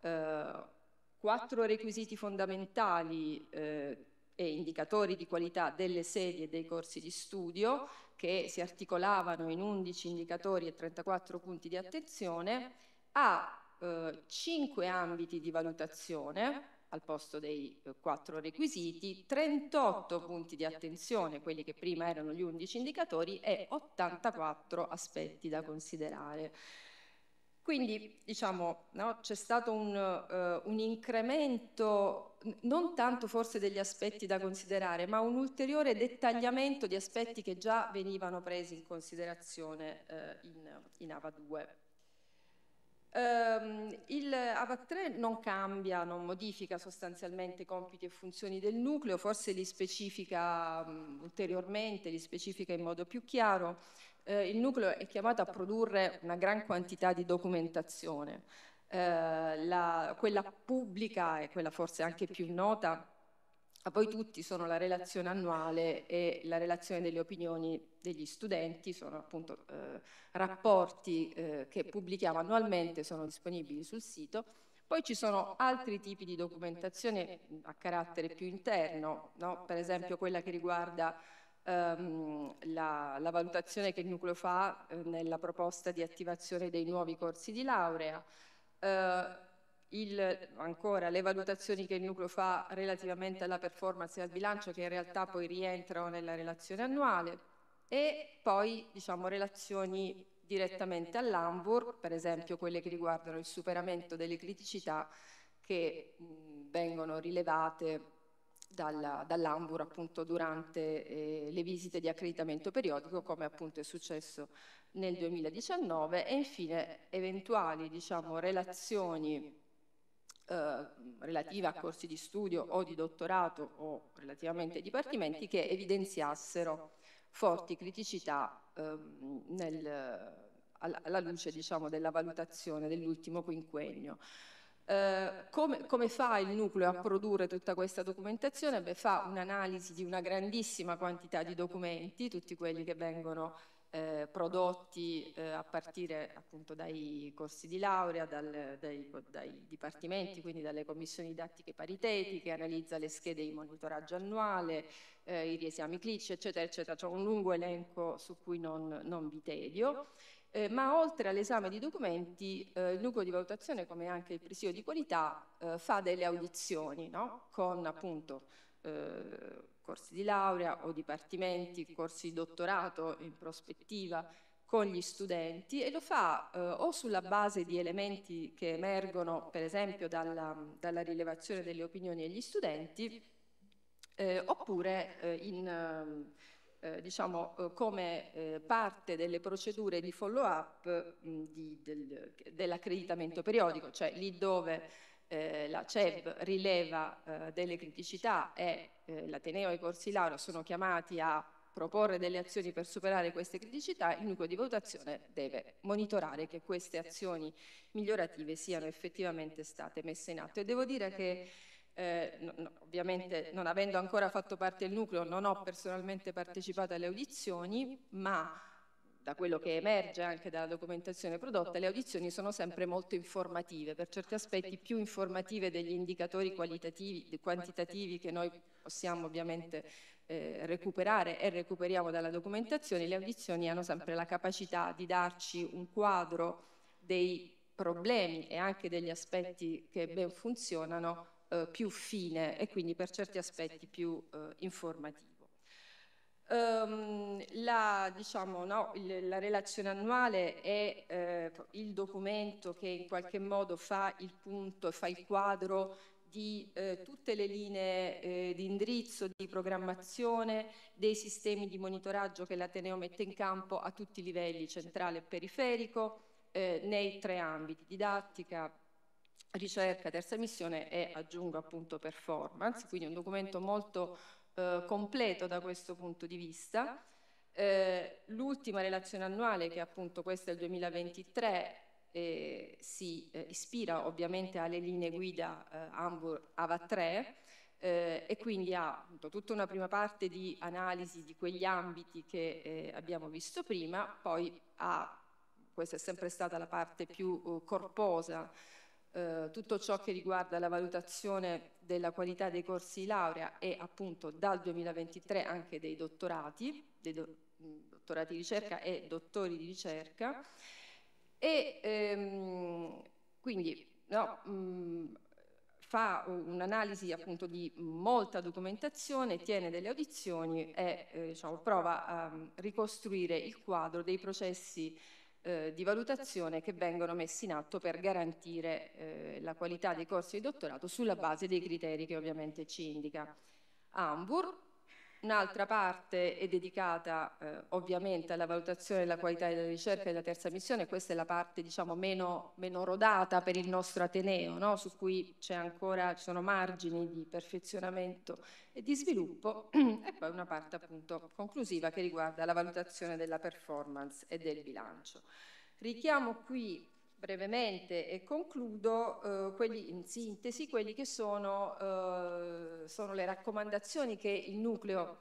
eh, quattro requisiti fondamentali eh, e indicatori di qualità delle sedi e dei corsi di studio che si articolavano in 11 indicatori e 34 punti di attenzione, a eh, 5 ambiti di valutazione al posto dei eh, 4 requisiti, 38 punti di attenzione, quelli che prima erano gli 11 indicatori, e 84 aspetti da considerare. Quindi diciamo, no, c'è stato un, uh, un, incremento non tanto forse degli aspetti da considerare, ma un ulteriore dettagliamento di aspetti che già venivano presi in considerazione uh, in, in, AVA 2. Um, ehm, il AVA 3 non cambia, non modifica sostanzialmente i compiti e funzioni del nucleo, forse li specifica um, ulteriormente, li specifica in modo più chiaro eh, il nucleo è chiamato a esatto. produrre una gran quantità di documentazione. Eh, la, quella pubblica e quella forse anche più nota, a voi tutti sono la relazione annuale e la relazione delle opinioni degli studenti, sono appunto eh, rapporti eh, che pubblichiamo annualmente, sono disponibili sul sito. Poi ci sono altri tipi di documentazione a carattere più interno, no? per esempio quella che riguarda ehm, la, la, valutazione che il nucleo fa eh, nella proposta di attivazione dei nuovi corsi di laurea, eh, il, ancora le valutazioni che il nucleo fa relativamente alla performance e al bilancio che in realtà poi rientrano nella relazione annuale e poi diciamo relazioni direttamente all'ANVUR, per esempio quelle che riguardano il superamento delle criticità che mh, vengono rilevate dalla, dall'Ambur appunto durante eh, le visite di accreditamento periodico come appunto è successo nel 2019 e infine eventuali diciamo, relazioni eh, relative a corsi di studio o di dottorato o relativamente ai dipartimenti che evidenziassero forti criticità eh, nel, alla, luce diciamo, della valutazione dell'ultimo quinquennio. Eh, come, come, fa il nucleo a produrre tutta questa documentazione? Beh, fa un'analisi di una grandissima quantità di documenti, tutti quelli che vengono eh, prodotti eh, a partire appunto dai corsi di laurea, dal, dai, dai, dipartimenti, quindi dalle commissioni didattiche paritetiche, analizza le schede di monitoraggio annuale, eh, i riesami clici, eccetera, eccetera. C'è un lungo elenco su cui non, non vi tedio. Eh, ma oltre all'esame di documenti, eh, il nucleo di valutazione, come anche il presidio di qualità, eh, fa delle audizioni no? con appunto eh, corsi di laurea o dipartimenti, corsi di dottorato in prospettiva con gli studenti e lo fa eh, o sulla base di elementi che emergono per esempio dalla, dalla rilevazione delle opinioni degli studenti eh, oppure in eh, diciamo, eh, come eh, parte delle procedure di follow-up del, dell'accreditamento periodico, cioè lì dove eh, la CEB rileva eh, delle criticità e l'Ateneo e i corsi laurea sono chiamati a proporre delle azioni per superare queste criticità, il nucleo di valutazione deve monitorare che queste azioni migliorative siano effettivamente state messe in atto. E devo dire che eh, no, ovviamente non avendo ancora fatto parte del nucleo non ho personalmente partecipato alle audizioni, ma da quello che emerge anche dalla documentazione prodotta, le audizioni sono sempre molto informative, per certi aspetti più informative degli indicatori qualitativi, quantitativi che noi possiamo ovviamente eh, recuperare e recuperiamo dalla documentazione, le audizioni hanno sempre la capacità di darci un quadro dei problemi e anche degli aspetti che ben funzionano eh, più fine e quindi per certi aspetti più eh, informativo. Um, la, diciamo, no, il, la, relazione annuale è eh, il documento che in qualche modo fa il punto, e fa il quadro di eh, tutte le linee eh, di indirizzo, di programmazione, dei sistemi di monitoraggio che l'Ateneo mette in campo a tutti i livelli, centrale e periferico, eh, nei tre ambiti, didattica, ricerca, terza missione e aggiungo appunto performance, quindi un documento molto eh, completo da questo punto di vista. Eh, l'ultima relazione annuale, che appunto questa è il 2023, eh, si ispira ovviamente alle linee guida Hamburg eh, AVA 3 eh, e quindi ha appunto, tutta una prima parte di analisi di quegli ambiti che eh, abbiamo visto prima, poi ha, questa è sempre stata la parte più corposa eh, tutto ciò che riguarda la valutazione della qualità dei corsi di laurea e appunto dal 2023 anche dei dottorati, dei do, mm, dottorati di ricerca e dottori di ricerca. E ehm, quindi no, mh, mm, fa un'analisi appunto di molta documentazione, tiene delle audizioni e eh, diciamo, prova a mm, ricostruire il quadro dei processi eh, di valutazione che vengono messi in atto per garantire eh, la qualità dei corsi di dottorato sulla base dei criteri che ovviamente ci indica. Hamburg, Un'altra parte è dedicata eh, ovviamente alla valutazione della qualità della ricerca e della terza missione, questa è la parte diciamo, meno, meno, rodata per il nostro Ateneo, no? su cui ancora, ci sono margini di perfezionamento e di sviluppo, e poi una parte appunto conclusiva che riguarda la valutazione della performance e del bilancio. Richiamo qui brevemente e concludo eh, quelli, in sintesi quelli che sono, eh, sono, le raccomandazioni che il nucleo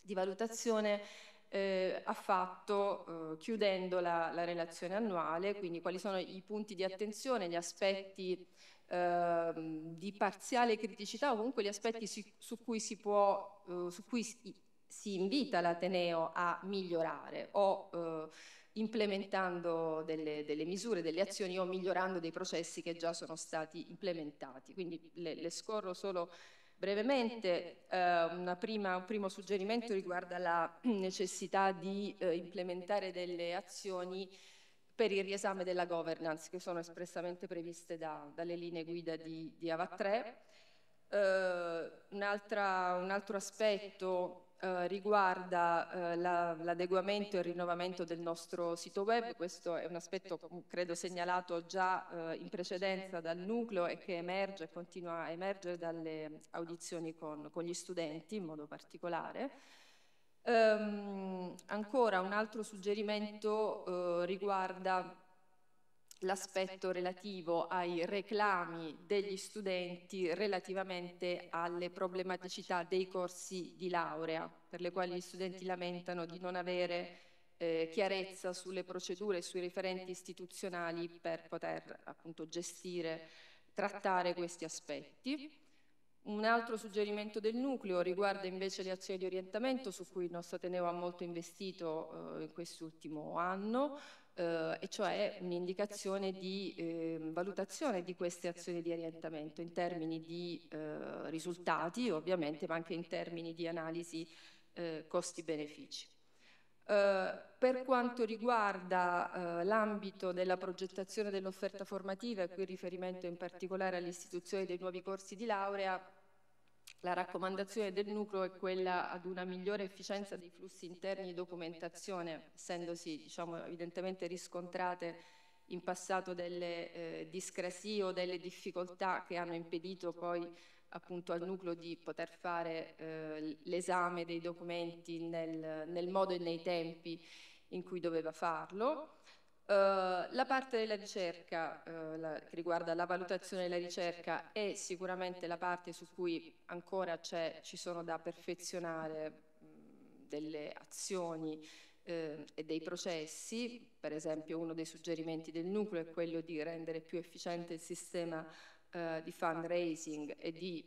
di valutazione eh, ha fatto eh, chiudendo la, la, relazione annuale, quindi quali sono i punti di attenzione, gli aspetti ehm, di parziale criticità o comunque gli aspetti si, su cui si può, eh, su cui si, si invita l'Ateneo a migliorare o eh, implementando delle, delle, misure, delle azioni o migliorando dei processi che già sono stati implementati. Quindi le, le scorro solo brevemente. Eh, prima, un primo suggerimento riguarda la necessità di eh, implementare delle azioni per il riesame della governance che sono espressamente previste da, dalle linee guida di, di AVA 3. Eh, un, un altro aspetto eh, riguarda eh, l'adeguamento e il rinnovamento del nostro sito web, questo è un aspetto mm, credo segnalato già eh, in precedenza dal nucleo e che emerge, e continua a emergere dalle audizioni con, con gli studenti in modo particolare. Um, ancora un altro suggerimento eh, riguarda l'aspetto relativo ai reclami degli studenti relativamente alle problematicità dei corsi di laurea, per le quali gli studenti lamentano di non avere eh, chiarezza sulle procedure e sui referenti istituzionali per poter appunto gestire, trattare questi aspetti. Un altro suggerimento del nucleo riguarda invece le azioni di orientamento su cui il nostro Ateneo ha molto investito eh, in quest'ultimo anno, eh, e cioè un'indicazione di eh, valutazione di queste azioni di orientamento in termini di eh, risultati ovviamente ma anche in termini di analisi eh, costi-benefici. Eh, per quanto riguarda eh, l'ambito della progettazione dell'offerta formativa, e qui riferimento in particolare all'istituzione dei nuovi corsi di laurea, la raccomandazione del nucleo è quella ad una migliore efficienza dei flussi interni di documentazione, essendosi diciamo, evidentemente riscontrate in passato delle eh, discrasie o delle difficoltà che hanno impedito poi appunto al nucleo di poter fare eh, l'esame dei documenti nel, nel modo e nei tempi in cui doveva farlo. Eh, la parte della ricerca uh, la, che riguarda la valutazione della ricerca è sicuramente la parte su cui ancora ci sono da perfezionare mm, delle azioni eh, e dei processi, per esempio uno dei suggerimenti del nucleo è quello di rendere più efficiente il sistema eh, di fundraising e di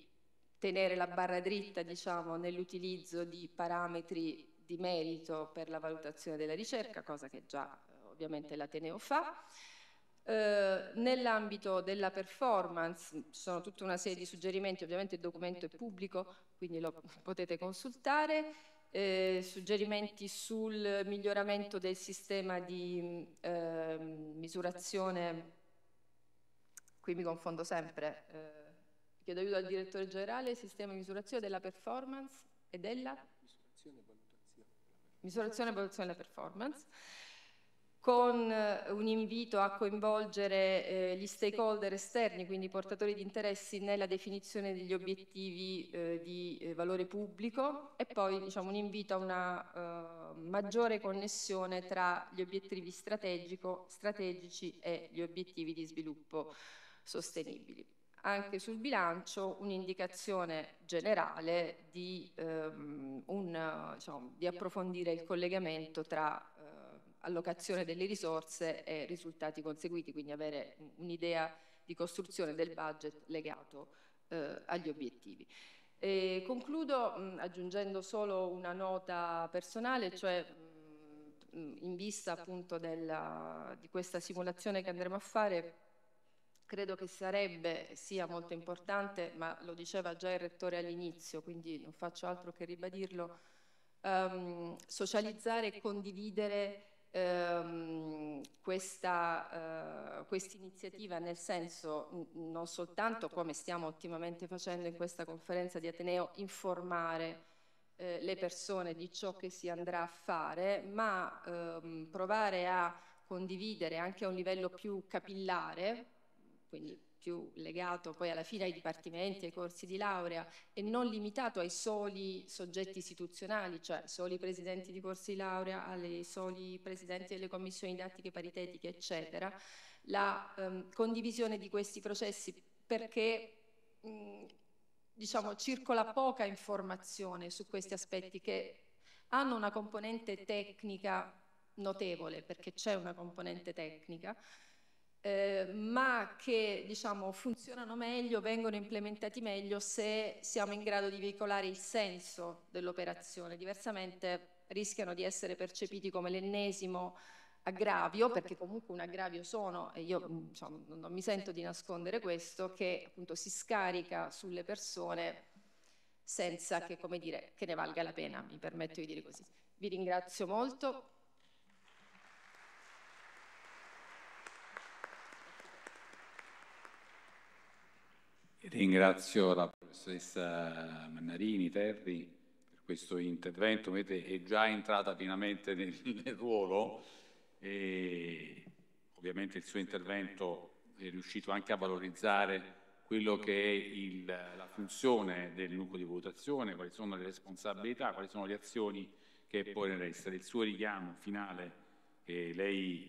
tenere la barra dritta diciamo, nell'utilizzo di parametri di merito per la valutazione della ricerca, cosa che già ovviamente l'Ateneo fa. Eh, nell'ambito della performance sono tutta una serie di suggerimenti, ovviamente il documento è pubblico, quindi lo potete consultare. Eh, suggerimenti sul miglioramento del sistema di eh, misurazione, qui mi confondo sempre, eh, chiedo aiuto al direttore generale, sistema di misurazione della performance e della misurazione e valutazione della performance con eh, un invito a coinvolgere eh, gli stakeholder esterni, quindi portatori di interessi, nella definizione degli obiettivi eh, di eh, valore pubblico e poi diciamo, un invito a una eh, maggiore connessione tra gli obiettivi strategici e gli obiettivi di sviluppo sostenibili. Anche sul bilancio un'indicazione generale di, ehm, un, diciamo, di approfondire il collegamento tra eh, allocazione delle risorse e risultati conseguiti, quindi avere un'idea di costruzione del budget legato eh, agli obiettivi. E concludo mh, aggiungendo solo una nota personale, cioè mh, in vista appunto della, di questa simulazione che andremo a fare, credo che sarebbe sia molto importante, ma lo diceva già il Rettore all'inizio, quindi non faccio altro che ribadirlo, um, socializzare e condividere ehm, questa eh, quest iniziativa nel senso non soltanto come stiamo ottimamente facendo in questa conferenza di Ateneo informare eh, le persone di ciò che si andrà a fare, ma ehm, provare a condividere anche a un livello più capillare, quindi più legato poi alla fine ai dipartimenti, ai corsi di laurea e non limitato ai soli soggetti istituzionali, cioè soli presidenti di corsi di laurea, ai soli presidenti delle commissioni didattiche paritetiche, eccetera, la ehm, condivisione di questi processi perché mh, diciamo, circola poca informazione su questi aspetti che hanno una componente tecnica notevole, perché c'è una componente tecnica, eh, ma che diciamo, funzionano meglio, vengono implementati meglio se siamo in grado di veicolare il senso dell'operazione, diversamente rischiano di essere percepiti come l'ennesimo aggravio, perché comunque un aggravio sono, e io diciamo, non mi sento di nascondere questo, che appunto si scarica sulle persone senza che, dire, che ne valga la pena, mi permetto di dire così. Vi ringrazio molto. Ringrazio la professoressa Mannarini, Terri, per questo intervento. Vedete, è già entrata pienamente nel, nel ruolo e ovviamente il suo intervento è riuscito anche a valorizzare quello che è il, la funzione del nucleo di votazione, quali sono le responsabilità, quali sono le azioni che poi ne restano. Il suo richiamo finale che lei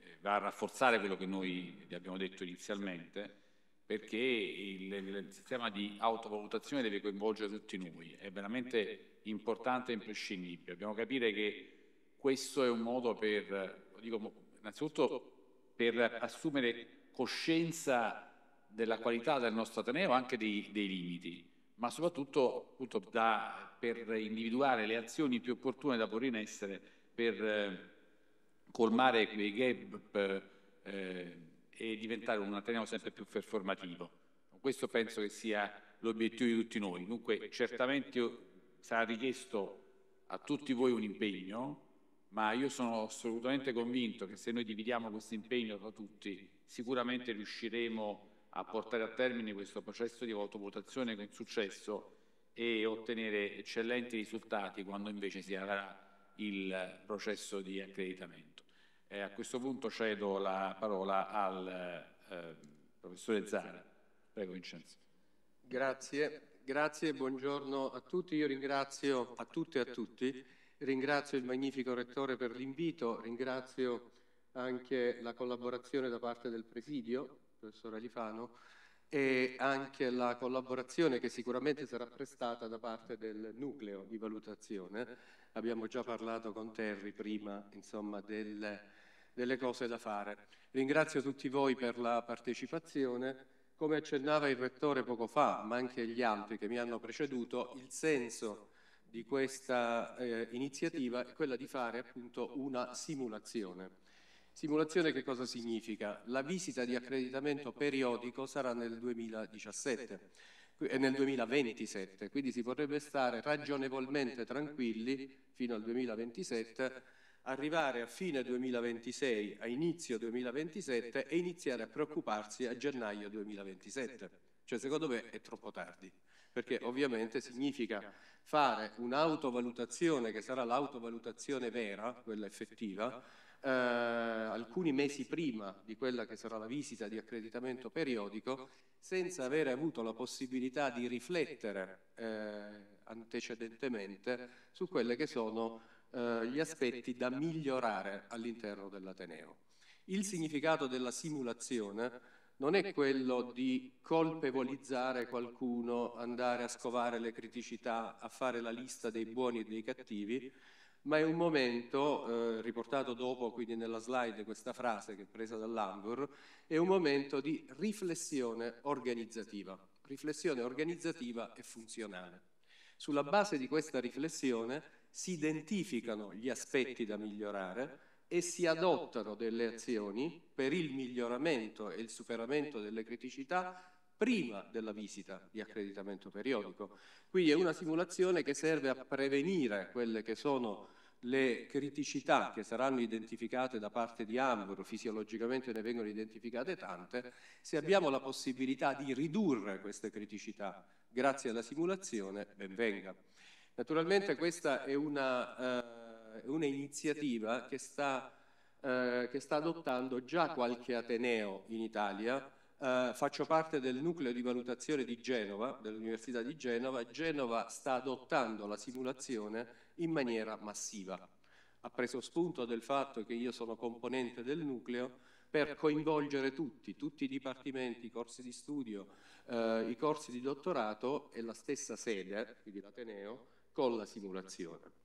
eh, va a rafforzare quello che noi vi abbiamo detto inizialmente perché il, il sistema di autovalutazione deve coinvolgere tutti noi, è veramente importante e imprescindibile. Dobbiamo capire che questo è un modo per, dico, innanzitutto per assumere coscienza della qualità del nostro Ateneo, anche dei, dei limiti, ma soprattutto appunto, da, per individuare le azioni più opportune da porre in essere per eh, colmare quei gap eh, e diventare un Ateneo sempre più performativo. Questo penso che sia l'obiettivo di tutti noi. Dunque, certamente sarà richiesto a tutti voi un impegno, ma io sono assolutamente convinto che se noi dividiamo questo impegno tra tutti, sicuramente riusciremo a portare a termine questo processo di autovotazione con successo e ottenere eccellenti risultati quando invece si avrà il processo di accreditamento. E eh, a questo punto cedo la parola al eh, professore Zara. Prego Vincenzo. Grazie, grazie, buongiorno a tutti. Io ringrazio a tutte e a tutti. Ringrazio il magnifico Rettore per l'invito, ringrazio anche la collaborazione da parte del Presidio, professor Alifano, e anche la collaborazione che sicuramente sarà prestata da parte del nucleo di valutazione. Abbiamo già parlato con Terry prima insomma, del, delle cose da fare. Ringrazio tutti voi per la partecipazione. Come accennava il Rettore poco fa, ma anche gli altri che mi hanno preceduto, il senso di questa eh, iniziativa è quella di fare appunto una simulazione. Simulazione che cosa significa? La visita di accreditamento periodico sarà nel 2017 e eh, nel 2027, quindi si potrebbe stare ragionevolmente tranquilli fino al 2027 arrivare a fine 2026, a inizio 2027 e iniziare a preoccuparsi a gennaio 2027. Cioè secondo me è troppo tardi, perché ovviamente significa fare un'autovalutazione che sarà l'autovalutazione vera, quella effettiva, eh, alcuni mesi prima di quella che sarà la visita di accreditamento periodico, senza avere avuto la possibilità di riflettere eh, antecedentemente su quelle che sono eh, gli aspetti da migliorare all'interno dell'Ateneo. Il significato della simulazione non è quello di colpevolizzare qualcuno, andare a scovare le criticità, a fare la lista dei buoni e dei cattivi, ma è un momento, eh, riportato dopo quindi nella slide questa frase che è presa dall'Ambur, è un momento di riflessione organizzativa, riflessione organizzativa e funzionale. Sulla base di questa riflessione si identificano gli aspetti da migliorare e si adottano delle azioni per il miglioramento e il superamento delle criticità prima della visita di accreditamento periodico. Quindi è una simulazione che serve a prevenire quelle che sono le criticità che saranno identificate da parte di Ambur, fisiologicamente ne vengono identificate tante, se abbiamo la possibilità di ridurre queste criticità grazie alla simulazione, ben venga. Naturalmente questa eh, è un'iniziativa eh, che, eh, che, sta adottando già qualche Ateneo in Italia. Eh, faccio parte del nucleo di valutazione di Genova, dell'Università di Genova. Genova sta adottando la simulazione in maniera massiva. Ha preso spunto del fatto che io sono componente del nucleo per coinvolgere tutti, tutti i dipartimenti, i corsi di studio, eh, i corsi di dottorato e la stessa sede, quindi l'Ateneo, con la simulazione.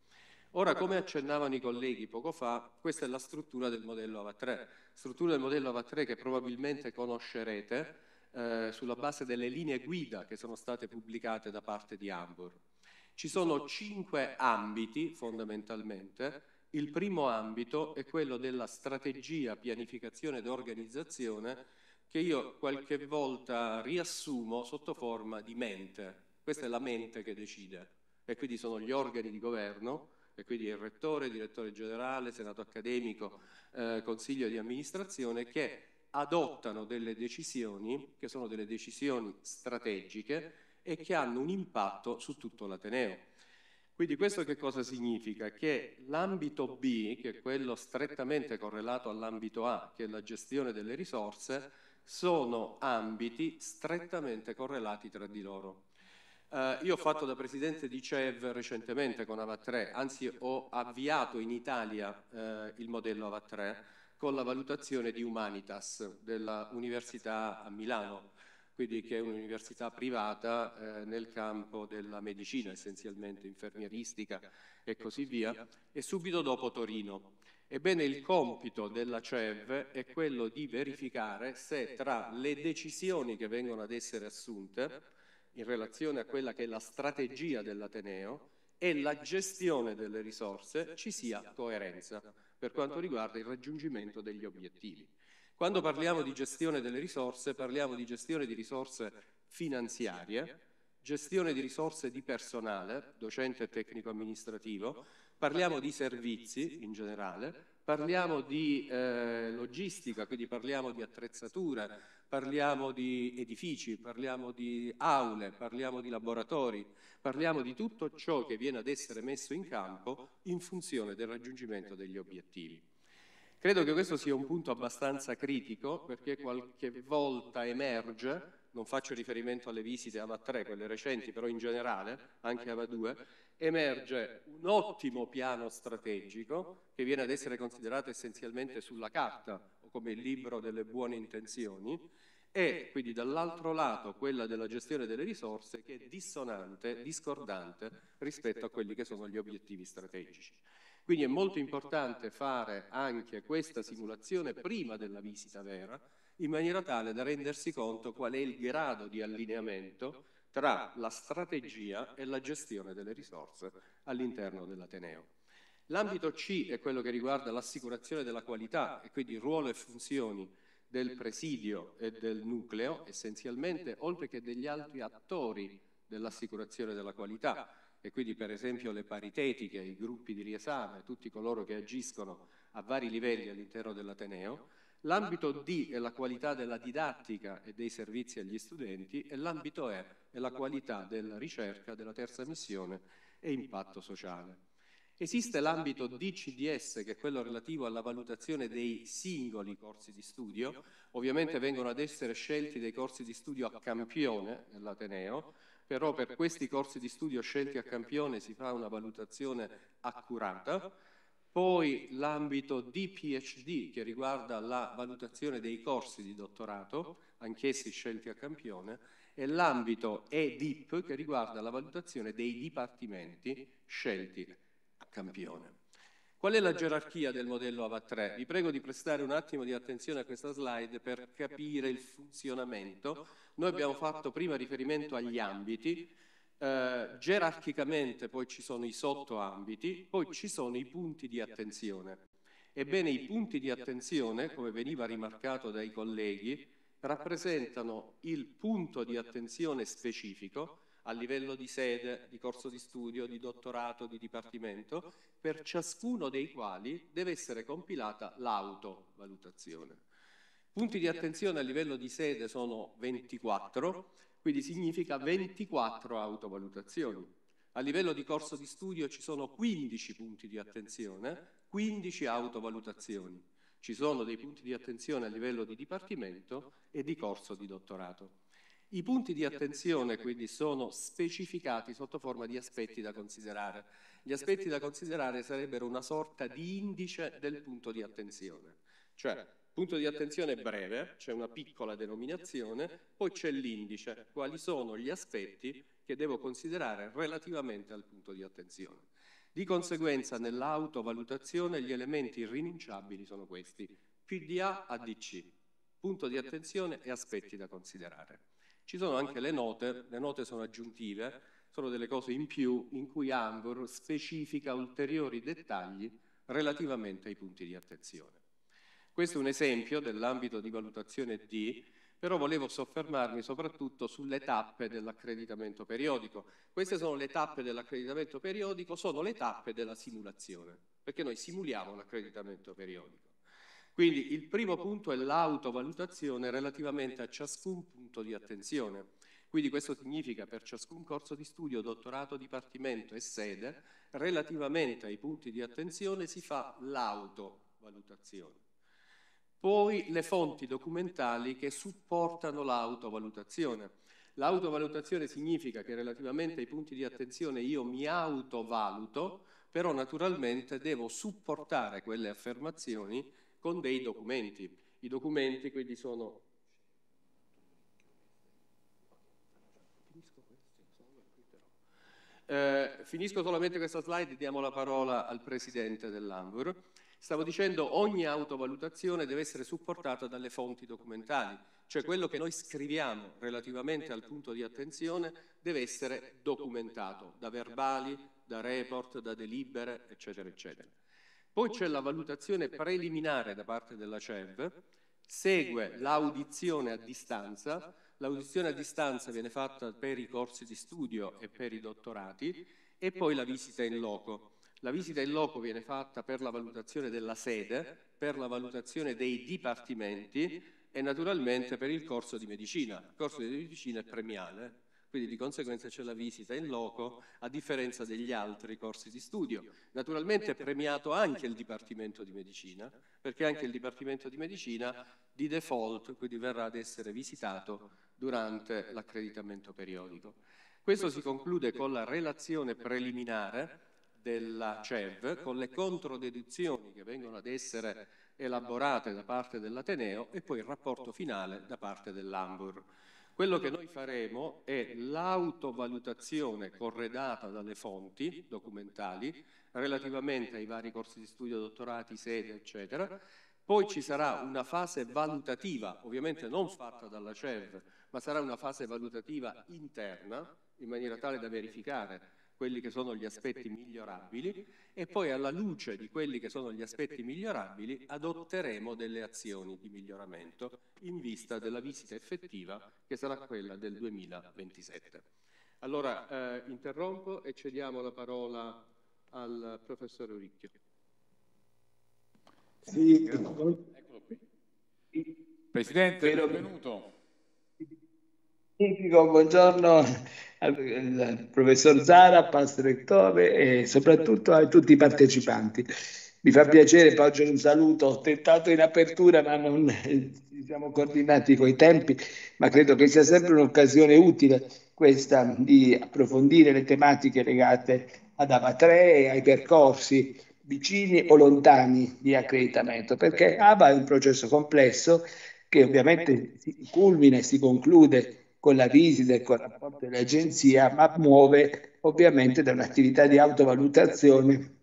Ora, come accennavano i colleghi poco fa, questa è la struttura del modello AVA3, struttura del modello AVA3 che probabilmente conoscerete eh, sulla base delle linee guida che sono state pubblicate da parte di Ambor. Ci sono cinque ambiti fondamentalmente. Il primo ambito è quello della strategia, pianificazione ed organizzazione che io qualche volta riassumo sotto forma di mente. Questa è la mente che decide e quindi sono gli organi di governo, e quindi il rettore, direttore generale, senato accademico, eh, consiglio di amministrazione, che adottano delle decisioni, che sono delle decisioni strategiche e che hanno un impatto su tutto l'Ateneo. Quindi questo che cosa significa? Che l'ambito B, che è quello strettamente correlato all'ambito A, che è la gestione delle risorse, sono ambiti strettamente correlati tra di loro. Eh, io ho fatto da presidente di CEV recentemente con AVA3, anzi ho avviato in Italia eh, il modello AVA3 con la valutazione di Humanitas dell'Università a Milano, quindi che è un'università privata eh, nel campo della medicina essenzialmente, infermieristica e così via, e subito dopo Torino. Ebbene il compito della CEV è quello di verificare se tra le decisioni che vengono ad essere assunte in relazione a quella che è la strategia dell'Ateneo e la gestione delle risorse ci sia coerenza per quanto riguarda il raggiungimento degli obiettivi. Quando parliamo di gestione delle risorse, parliamo di gestione di risorse finanziarie, gestione di risorse di personale, docente e tecnico amministrativo, parliamo di servizi in generale, parliamo di eh, logistica, quindi parliamo di attrezzature, parliamo di edifici, parliamo di aule, parliamo di laboratori, parliamo di tutto ciò che viene ad essere messo in campo in funzione del raggiungimento degli obiettivi. Credo che questo sia un punto abbastanza critico perché qualche volta emerge, non faccio riferimento alle visite AVA 3, quelle recenti, però in generale, anche AVA 2, emerge un ottimo piano strategico che viene ad essere considerato essenzialmente sulla carta, come il libro delle buone intenzioni, e quindi dall'altro lato quella della gestione delle risorse che è dissonante, discordante rispetto a quelli che sono gli obiettivi strategici. Quindi è molto importante fare anche questa simulazione prima della visita vera, in maniera tale da rendersi conto qual è il grado di allineamento tra la strategia e la gestione delle risorse all'interno dell'Ateneo. L'ambito C è quello che riguarda l'assicurazione della qualità e quindi ruolo e funzioni del presidio e del nucleo essenzialmente, oltre che degli altri attori dell'assicurazione della qualità e quindi per esempio le paritetiche, i gruppi di riesame, tutti coloro che agiscono a vari livelli all'interno dell'Ateneo. L'ambito D è la qualità della didattica e dei servizi agli studenti e l'ambito E è la qualità della ricerca, della terza missione e impatto sociale. Esiste l'ambito DCDS, che è quello relativo alla valutazione dei singoli corsi di studio, ovviamente vengono ad essere scelti dei corsi di studio a campione nell'Ateneo, però per questi corsi di studio scelti a campione si fa una valutazione accurata, poi l'ambito DPHD, che riguarda la valutazione dei corsi di dottorato, anch'essi scelti a campione, e l'ambito EDIP che riguarda la valutazione dei dipartimenti scelti campione. Qual è la gerarchia del modello AVA3? Vi prego di prestare un attimo di attenzione a questa slide per capire il funzionamento. Noi abbiamo fatto prima riferimento agli ambiti, eh, gerarchicamente poi ci sono i sottoambiti, poi ci sono i punti di attenzione. Ebbene, i punti di attenzione, come veniva rimarcato dai colleghi, rappresentano il punto di attenzione specifico a livello di sede, di corso di studio, di dottorato, di dipartimento, per ciascuno dei quali deve essere compilata l'autovalutazione. Punti di attenzione a livello di sede sono 24, quindi significa 24 autovalutazioni. A livello di corso di studio ci sono 15 punti di attenzione, 15 autovalutazioni. Ci sono dei punti di attenzione a livello di dipartimento e di corso di dottorato. I punti di attenzione quindi sono specificati sotto forma di aspetti da considerare. Gli aspetti da considerare sarebbero una sorta di indice del punto di attenzione, cioè punto di attenzione breve, c'è una piccola denominazione, poi c'è l'indice, quali sono gli aspetti che devo considerare relativamente al punto di attenzione. Di conseguenza nell'autovalutazione gli elementi irrinunciabili sono questi, PDA a DC, punto di attenzione e aspetti da considerare. Ci sono anche le note, le note sono aggiuntive, sono delle cose in più in cui Ambor specifica ulteriori dettagli relativamente ai punti di attenzione. Questo è un esempio dell'ambito di valutazione D, però volevo soffermarmi soprattutto sulle tappe dell'accreditamento periodico. Queste sono le tappe dell'accreditamento periodico, sono le tappe della simulazione, perché noi simuliamo l'accreditamento periodico. Quindi il primo punto è l'autovalutazione relativamente a ciascun punto di attenzione. Quindi questo significa per ciascun corso di studio, dottorato, dipartimento e sede, relativamente ai punti di attenzione si fa l'autovalutazione. Poi le fonti documentali che supportano l'autovalutazione. L'autovalutazione significa che relativamente ai punti di attenzione io mi autovaluto, però naturalmente devo supportare quelle affermazioni con dei documenti. I documenti quindi sono... Eh, finisco solamente questa slide e diamo la parola al presidente dell'ANVUR. Stavo dicendo che ogni autovalutazione deve essere supportata dalle fonti documentali, cioè quello che noi scriviamo relativamente al punto di attenzione deve essere documentato da verbali, da report, da delibere, eccetera, eccetera. Poi c'è la valutazione preliminare da parte della CEV, segue l'audizione a distanza, l'audizione a distanza viene fatta per i corsi di studio e per i dottorati e poi la visita in loco. La visita in loco viene fatta per la valutazione della sede, per la valutazione dei dipartimenti e naturalmente per il corso di medicina. Il corso di medicina è premiale, quindi di conseguenza c'è la visita in loco a differenza degli altri corsi di studio. Naturalmente è premiato anche il Dipartimento di Medicina, perché anche il Dipartimento di Medicina di default quindi verrà ad essere visitato durante l'accreditamento periodico. Questo si conclude con la relazione preliminare della CEV, con le controdeduzioni che vengono ad essere elaborate da parte dell'Ateneo e poi il rapporto finale da parte dell'Ambur. Quello che noi faremo è l'autovalutazione corredata dalle fonti documentali relativamente ai vari corsi di studio, dottorati, sede, eccetera. Poi ci sarà una fase valutativa, ovviamente non fatta dalla CEV, ma sarà una fase valutativa interna, in maniera tale da verificare quelli che sono gli aspetti migliorabili e poi alla luce di quelli che sono gli aspetti migliorabili adotteremo delle azioni di miglioramento in vista della visita effettiva che sarà quella del 2027. Allora eh, interrompo e cediamo la parola al professore Uricchio. Sì, eccolo qui. Presidente, benvenuto. Magnifico, buongiorno al professor Zara, pastore rettore e soprattutto a tutti i partecipanti. Mi fa piacere, porgere un saluto. Ho tentato in apertura, ma non ci siamo coordinati con i tempi, ma credo che sia sempre un'occasione utile questa di approfondire le tematiche legate ad 3 e ai percorsi vicini o lontani di accreditamento, perché ABA è un processo complesso che ovviamente si culmina e si conclude con la visita e con il rapporto dell'agenzia, ma muove ovviamente da un'attività di autovalutazione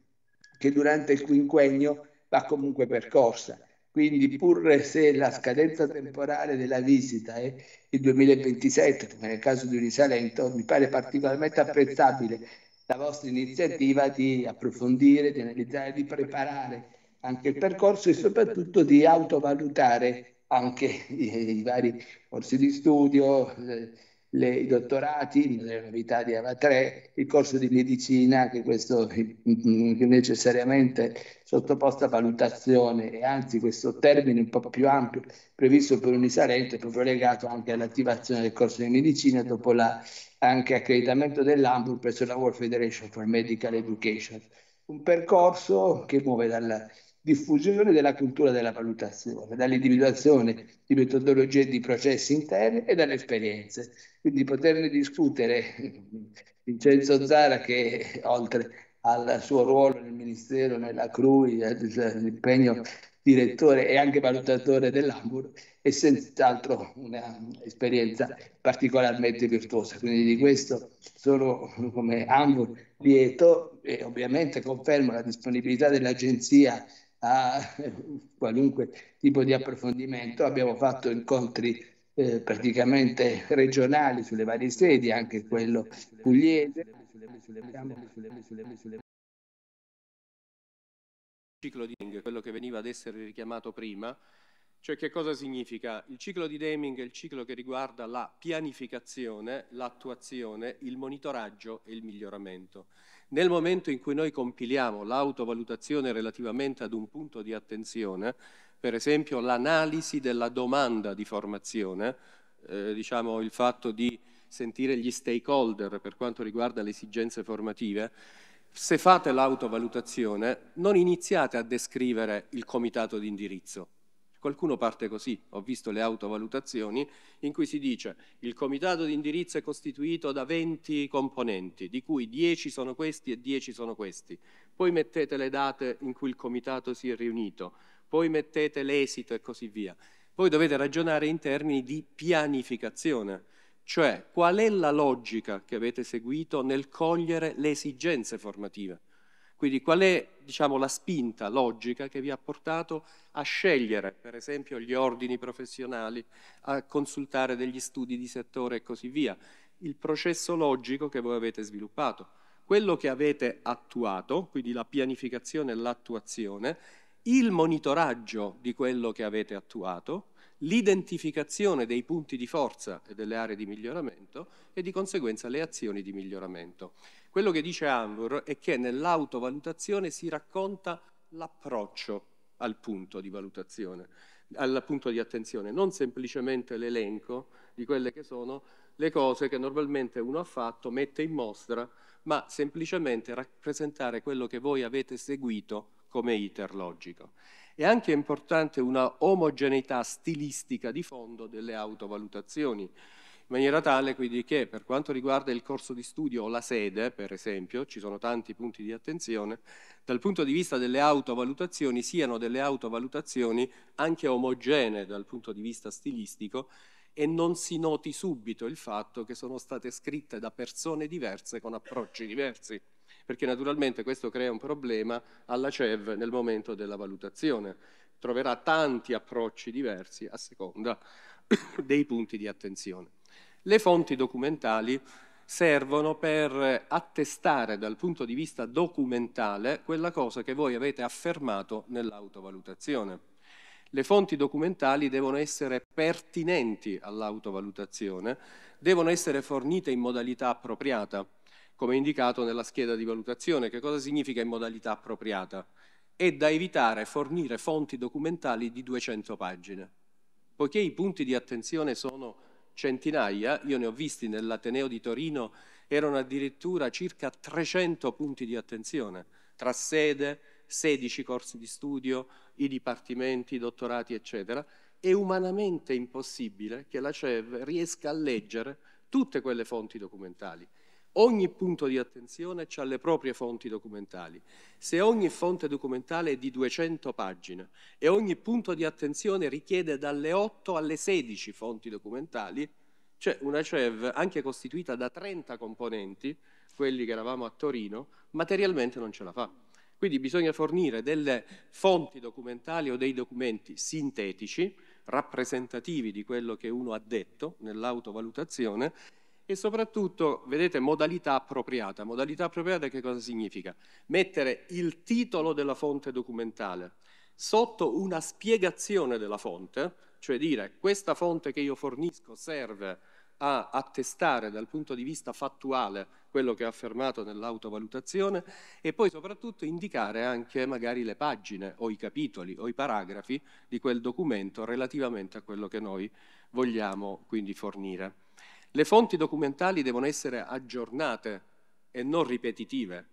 che durante il quinquennio va comunque percorsa. Quindi pur se la scadenza temporale della visita è il 2027, come nel caso di Risalento, mi pare particolarmente apprezzabile la vostra iniziativa di approfondire, di analizzare, di preparare anche il percorso e soprattutto di autovalutare anche i, i vari corsi di studio, le, i dottorati, le novità di Ava 3, il corso di medicina che, questo, mm, che necessariamente sottoposto a valutazione e anzi questo termine un po' più ampio previsto per un è proprio legato anche all'attivazione del corso di medicina dopo la, anche accreditamento dell'Hamburg presso la World Federation for Medical Education. Un percorso che muove dalla diffusione della cultura della valutazione, dall'individuazione di metodologie e di processi interni e dalle esperienze. Quindi poterne discutere Vincenzo Zara che oltre al suo ruolo nel Ministero, nella CRUI, l'impegno direttore e anche valutatore dell'Ambur, è senz'altro un'esperienza particolarmente virtuosa. Quindi di questo sono come Ambur lieto e ovviamente confermo la disponibilità dell'Agenzia a qualunque tipo di approfondimento, abbiamo fatto incontri eh, praticamente regionali sulle varie sedi, anche quello pugliese. Ciclo di Deming, quello che veniva ad essere richiamato prima, cioè che cosa significa? Il ciclo di Deming è il ciclo che riguarda la pianificazione, l'attuazione, il monitoraggio e il miglioramento. Nel momento in cui noi compiliamo l'autovalutazione relativamente ad un punto di attenzione, per esempio l'analisi della domanda di formazione, eh, diciamo il fatto di sentire gli stakeholder per quanto riguarda le esigenze formative, se fate l'autovalutazione non iniziate a descrivere il comitato di indirizzo, Qualcuno parte così, ho visto le autovalutazioni, in cui si dice il comitato di indirizzo è costituito da 20 componenti, di cui 10 sono questi e 10 sono questi. Poi mettete le date in cui il comitato si è riunito, poi mettete l'esito e così via. Voi dovete ragionare in termini di pianificazione, cioè qual è la logica che avete seguito nel cogliere le esigenze formative. Quindi qual è diciamo, la spinta logica che vi ha portato a scegliere, per esempio, gli ordini professionali, a consultare degli studi di settore e così via? Il processo logico che voi avete sviluppato, quello che avete attuato, quindi la pianificazione e l'attuazione, il monitoraggio di quello che avete attuato, l'identificazione dei punti di forza e delle aree di miglioramento e di conseguenza le azioni di miglioramento. Quello che dice Ambur è che nell'autovalutazione si racconta l'approccio al punto di valutazione, al punto di attenzione, non semplicemente l'elenco di quelle che sono le cose che normalmente uno ha fatto, mette in mostra, ma semplicemente rappresentare quello che voi avete seguito come iter logico. È anche importante una omogeneità stilistica di fondo delle autovalutazioni, in maniera tale quindi che per quanto riguarda il corso di studio o la sede, per esempio, ci sono tanti punti di attenzione, dal punto di vista delle autovalutazioni siano delle autovalutazioni anche omogenee dal punto di vista stilistico e non si noti subito il fatto che sono state scritte da persone diverse con approcci diversi, perché naturalmente questo crea un problema alla CEV nel momento della valutazione. Troverà tanti approcci diversi a seconda dei punti di attenzione. Le fonti documentali servono per attestare dal punto di vista documentale quella cosa che voi avete affermato nell'autovalutazione. Le fonti documentali devono essere pertinenti all'autovalutazione, devono essere fornite in modalità appropriata, come indicato nella scheda di valutazione. Che cosa significa in modalità appropriata? È da evitare fornire fonti documentali di 200 pagine, poiché i punti di attenzione sono centinaia, io ne ho visti nell'Ateneo di Torino, erano addirittura circa 300 punti di attenzione, tra sede, 16 corsi di studio, i dipartimenti, i dottorati, eccetera. È umanamente impossibile che la CEV riesca a leggere tutte quelle fonti documentali. Ogni punto di attenzione ha le proprie fonti documentali. Se ogni fonte documentale è di 200 pagine e ogni punto di attenzione richiede dalle 8 alle 16 fonti documentali, c'è una CEV anche costituita da 30 componenti, quelli che eravamo a Torino, materialmente non ce la fa. Quindi bisogna fornire delle fonti documentali o dei documenti sintetici, rappresentativi di quello che uno ha detto nell'autovalutazione e soprattutto, vedete, modalità appropriata. Modalità appropriata che cosa significa? Mettere il titolo della fonte documentale sotto una spiegazione della fonte, cioè dire questa fonte che io fornisco serve a attestare dal punto di vista fattuale quello che ho affermato nell'autovalutazione e poi soprattutto indicare anche magari le pagine o i capitoli o i paragrafi di quel documento relativamente a quello che noi vogliamo quindi fornire. Le fonti documentali devono essere aggiornate e non ripetitive.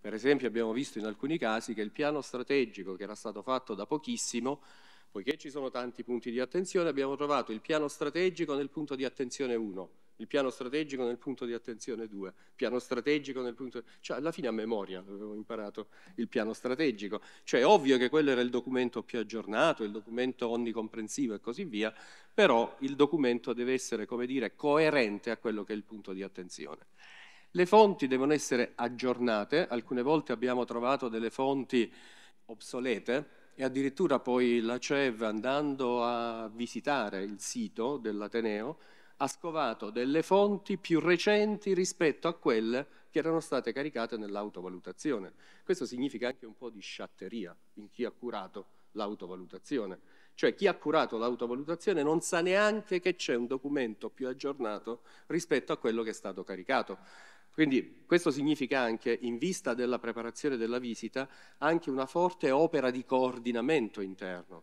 Per esempio abbiamo visto in alcuni casi che il piano strategico che era stato fatto da pochissimo, poiché ci sono tanti punti di attenzione, abbiamo trovato il piano strategico nel punto di attenzione 1, il piano strategico nel punto di attenzione 2, il piano strategico nel punto... Cioè alla fine a memoria avevo imparato il piano strategico. Cioè è ovvio che quello era il documento più aggiornato, il documento onnicomprensivo e così via, però il documento deve essere, come dire, coerente a quello che è il punto di attenzione. Le fonti devono essere aggiornate, alcune volte abbiamo trovato delle fonti obsolete, e addirittura poi la CEV andando a visitare il sito dell'Ateneo ha scovato delle fonti più recenti rispetto a quelle che erano state caricate nell'autovalutazione. Questo significa anche un po' di sciatteria in chi ha curato l'autovalutazione. Cioè chi ha curato l'autovalutazione non sa neanche che c'è un documento più aggiornato rispetto a quello che è stato caricato. Quindi questo significa anche, in vista della preparazione della visita, anche una forte opera di coordinamento interno.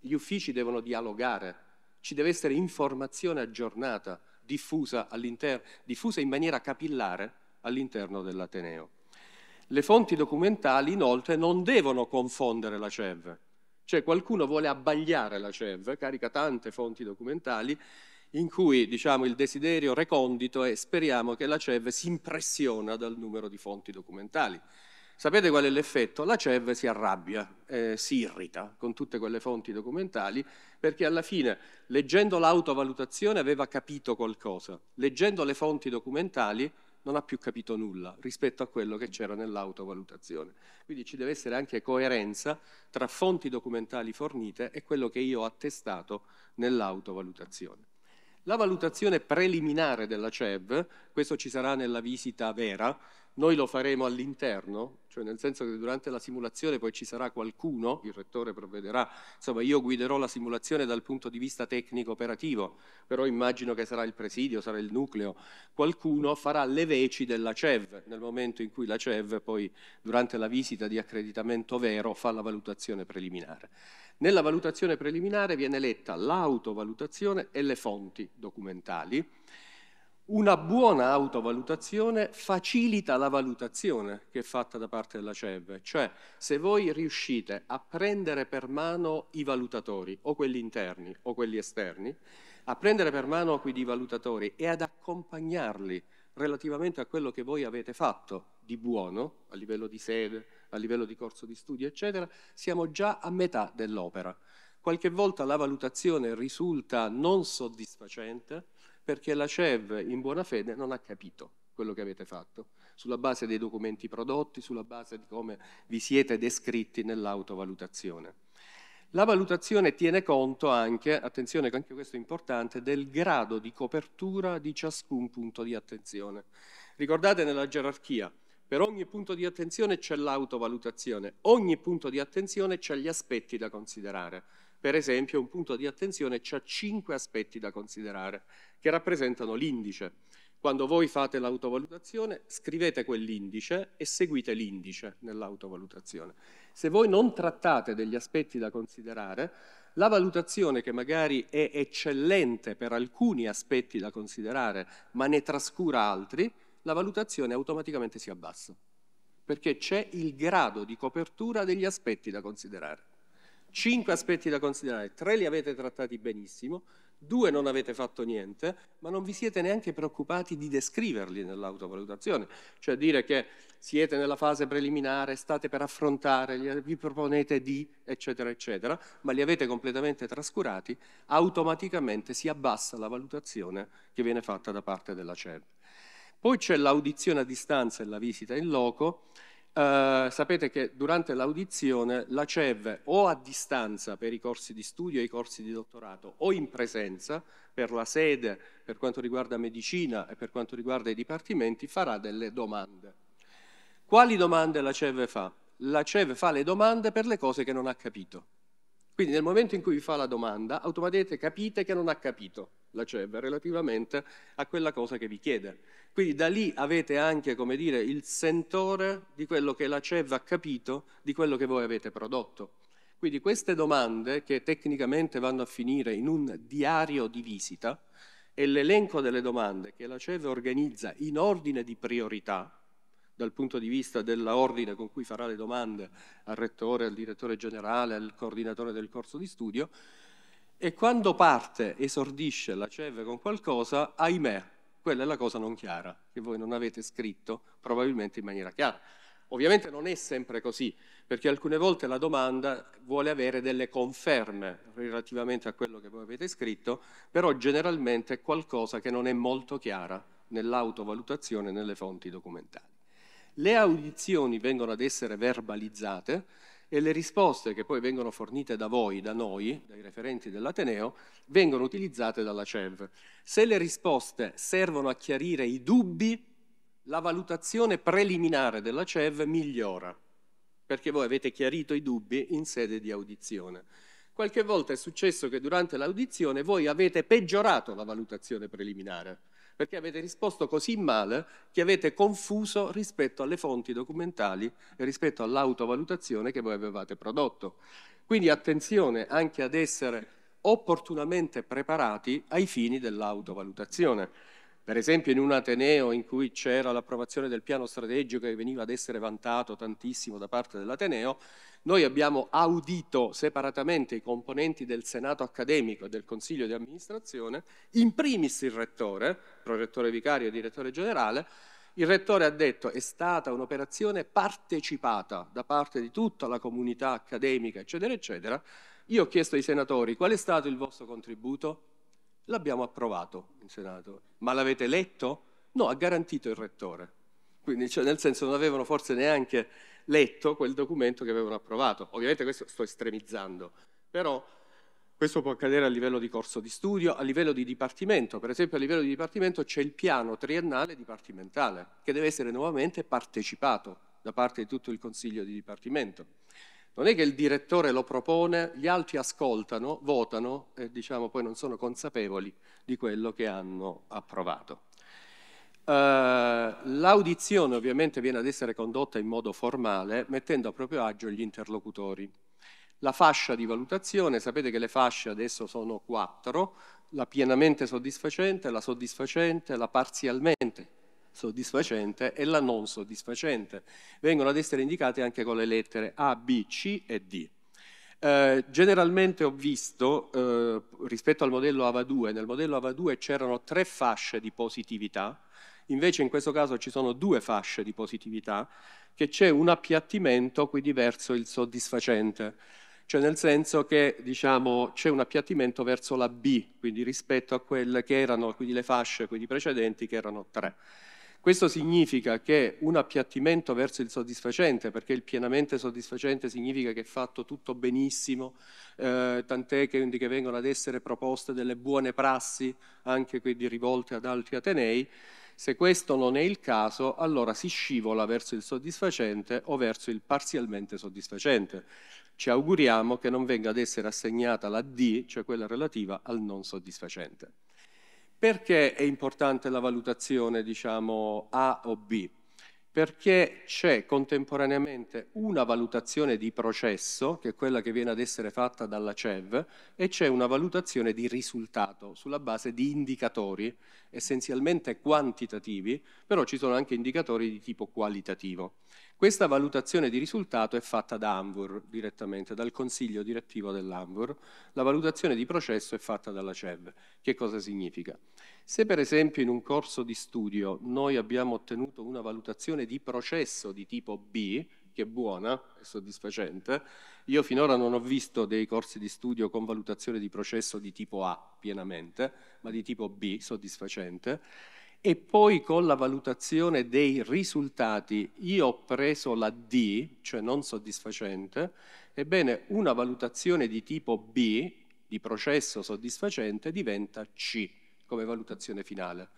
Gli uffici devono dialogare, ci deve essere informazione aggiornata, diffusa, diffusa in maniera capillare all'interno dell'Ateneo. Le fonti documentali inoltre non devono confondere la CEV, cioè qualcuno vuole abbagliare la CEV, carica tante fonti documentali, in cui diciamo, il desiderio recondito è speriamo che la CEV si impressiona dal numero di fonti documentali. Sapete qual è l'effetto? La CEV si arrabbia, eh, si irrita con tutte quelle fonti documentali perché alla fine, leggendo l'autovalutazione, aveva capito qualcosa, leggendo le fonti documentali non ha più capito nulla rispetto a quello che c'era nell'autovalutazione. Quindi ci deve essere anche coerenza tra fonti documentali fornite e quello che io ho attestato nell'autovalutazione. La valutazione preliminare della CEV, questo ci sarà nella visita vera, noi lo faremo all'interno, cioè nel senso che durante la simulazione poi ci sarà qualcuno, il rettore provvederà, insomma io guiderò la simulazione dal punto di vista tecnico-operativo, però immagino che sarà il presidio, sarà il nucleo, qualcuno farà le veci della CEV nel momento in cui la CEV poi durante la visita di accreditamento vero fa la valutazione preliminare. Nella valutazione preliminare viene letta l'autovalutazione e le fonti documentali, una buona autovalutazione facilita la valutazione che è fatta da parte della CEV, cioè se voi riuscite a prendere per mano i valutatori, o quelli interni o quelli esterni, a prendere per mano quindi i valutatori e ad accompagnarli relativamente a quello che voi avete fatto di buono, a livello di sede, a livello di corso di studio, eccetera, siamo già a metà dell'opera. Qualche volta la valutazione risulta non soddisfacente, perché la CEV in buona fede non ha capito quello che avete fatto, sulla base dei documenti prodotti, sulla base di come vi siete descritti nell'autovalutazione. La valutazione tiene conto anche, attenzione che anche questo è importante, del grado di copertura di ciascun punto di attenzione. Ricordate nella gerarchia, per ogni punto di attenzione c'è l'autovalutazione, ogni punto di attenzione c'è gli aspetti da considerare per esempio, un punto di attenzione ha cinque aspetti da considerare, che rappresentano l'indice. Quando voi fate l'autovalutazione, scrivete quell'indice e seguite l'indice nell'autovalutazione. Se voi non trattate degli aspetti da considerare, la valutazione che magari è eccellente per alcuni aspetti da considerare, ma ne trascura altri, la valutazione automaticamente si abbassa, perché c'è il grado di copertura degli aspetti da considerare. Cinque aspetti da considerare, tre li avete trattati benissimo, due non avete fatto niente, ma non vi siete neanche preoccupati di descriverli nell'autovalutazione, cioè dire che siete nella fase preliminare, state per affrontare, vi proponete di, eccetera, eccetera, ma li avete completamente trascurati, automaticamente si abbassa la valutazione che viene fatta da parte della CERN. Poi c'è l'audizione a distanza e la visita in loco, eh, sapete che durante l'audizione la CEV o a distanza per i corsi di studio e i corsi di dottorato o in presenza per la sede per quanto riguarda medicina e per quanto riguarda i dipartimenti farà delle domande. Quali domande la CEV fa? La CEV fa le domande per le cose che non ha capito. Quindi nel momento in cui vi fa la domanda automaticamente capite che non ha capito la CEV relativamente a quella cosa che vi chiede. Quindi da lì avete anche, come dire, il sentore di quello che la CEV ha capito di quello che voi avete prodotto. Quindi queste domande che tecnicamente vanno a finire in un diario di visita e l'elenco delle domande che la CEV organizza in ordine di priorità, dal punto di vista dell'ordine con cui farà le domande al rettore, al direttore generale, al coordinatore del corso di studio, e quando parte, esordisce la CEV con qualcosa, ahimè, quella è la cosa non chiara, che voi non avete scritto probabilmente in maniera chiara. Ovviamente non è sempre così, perché alcune volte la domanda vuole avere delle conferme relativamente a quello che voi avete scritto, però generalmente è qualcosa che non è molto chiara nell'autovalutazione nelle fonti documentali. Le audizioni vengono ad essere verbalizzate, e le risposte che poi vengono fornite da voi, da noi, dai referenti dell'Ateneo, vengono utilizzate dalla CEV. Se le risposte servono a chiarire i dubbi, la valutazione preliminare della CEV migliora, perché voi avete chiarito i dubbi in sede di audizione. Qualche volta è successo che durante l'audizione voi avete peggiorato la valutazione preliminare perché avete risposto così male che avete confuso rispetto alle fonti documentali e rispetto all'autovalutazione che voi avevate prodotto. Quindi attenzione anche ad essere opportunamente preparati ai fini dell'autovalutazione. Per esempio in un Ateneo in cui c'era l'approvazione del piano strategico che veniva ad essere vantato tantissimo da parte dell'Ateneo, noi abbiamo audito separatamente i componenti del Senato accademico e del Consiglio di amministrazione, in primis il rettore, prorettore vicario e direttore generale, il rettore ha detto che è stata un'operazione partecipata da parte di tutta la comunità accademica, eccetera, eccetera. Io ho chiesto ai senatori qual è stato il vostro contributo? L'abbiamo approvato in Senato. Ma l'avete letto? No, ha garantito il rettore. Quindi, cioè, nel senso, non avevano forse neanche letto quel documento che avevano approvato. Ovviamente questo sto estremizzando, però questo può accadere a livello di corso di studio, a livello di dipartimento. Per esempio a livello di dipartimento c'è il piano triennale dipartimentale che deve essere nuovamente partecipato da parte di tutto il consiglio di dipartimento. Non è che il direttore lo propone, gli altri ascoltano, votano e diciamo poi non sono consapevoli di quello che hanno approvato. Uh, l'audizione ovviamente viene ad essere condotta in modo formale, mettendo a proprio agio gli interlocutori. La fascia di valutazione, sapete che le fasce adesso sono quattro, la pienamente soddisfacente, la soddisfacente, la parzialmente soddisfacente e la non soddisfacente. Vengono ad essere indicate anche con le lettere A, B, C e D. Eh, generalmente ho visto, eh, rispetto al modello AVA2, nel modello AVA2 c'erano tre fasce di positività, invece in questo caso ci sono due fasce di positività, che c'è un appiattimento quindi verso il soddisfacente, cioè nel senso che diciamo, c'è un appiattimento verso la B, quindi rispetto a quelle che erano quindi le fasce quindi precedenti che erano tre. Questo significa che un appiattimento verso il soddisfacente, perché il pienamente soddisfacente significa che è fatto tutto benissimo, eh, tant'è che, quindi, che vengono ad essere proposte delle buone prassi, anche quindi rivolte ad altri Atenei, se questo non è il caso, allora si scivola verso il soddisfacente o verso il parzialmente soddisfacente. Ci auguriamo che non venga ad essere assegnata la D, cioè quella relativa al non soddisfacente. Perché è importante la valutazione, diciamo, A o B? Perché c'è contemporaneamente una valutazione di processo, che è quella che viene ad essere fatta dalla CEV, e c'è una valutazione di risultato sulla base di indicatori, essenzialmente quantitativi, però ci sono anche indicatori di tipo qualitativo. Questa valutazione di risultato è fatta da ANVUR direttamente, dal consiglio direttivo dell'ANVUR. La valutazione di processo è fatta dalla CEV. Che cosa significa? Se per esempio in un corso di studio noi abbiamo ottenuto una valutazione di processo di tipo B, che è buona, e soddisfacente, io finora non ho visto dei corsi di studio con valutazione di processo di tipo A pienamente, ma di tipo B soddisfacente, e poi con la valutazione dei risultati io ho preso la D, cioè non soddisfacente, ebbene una valutazione di tipo B, di processo soddisfacente, diventa C come valutazione finale.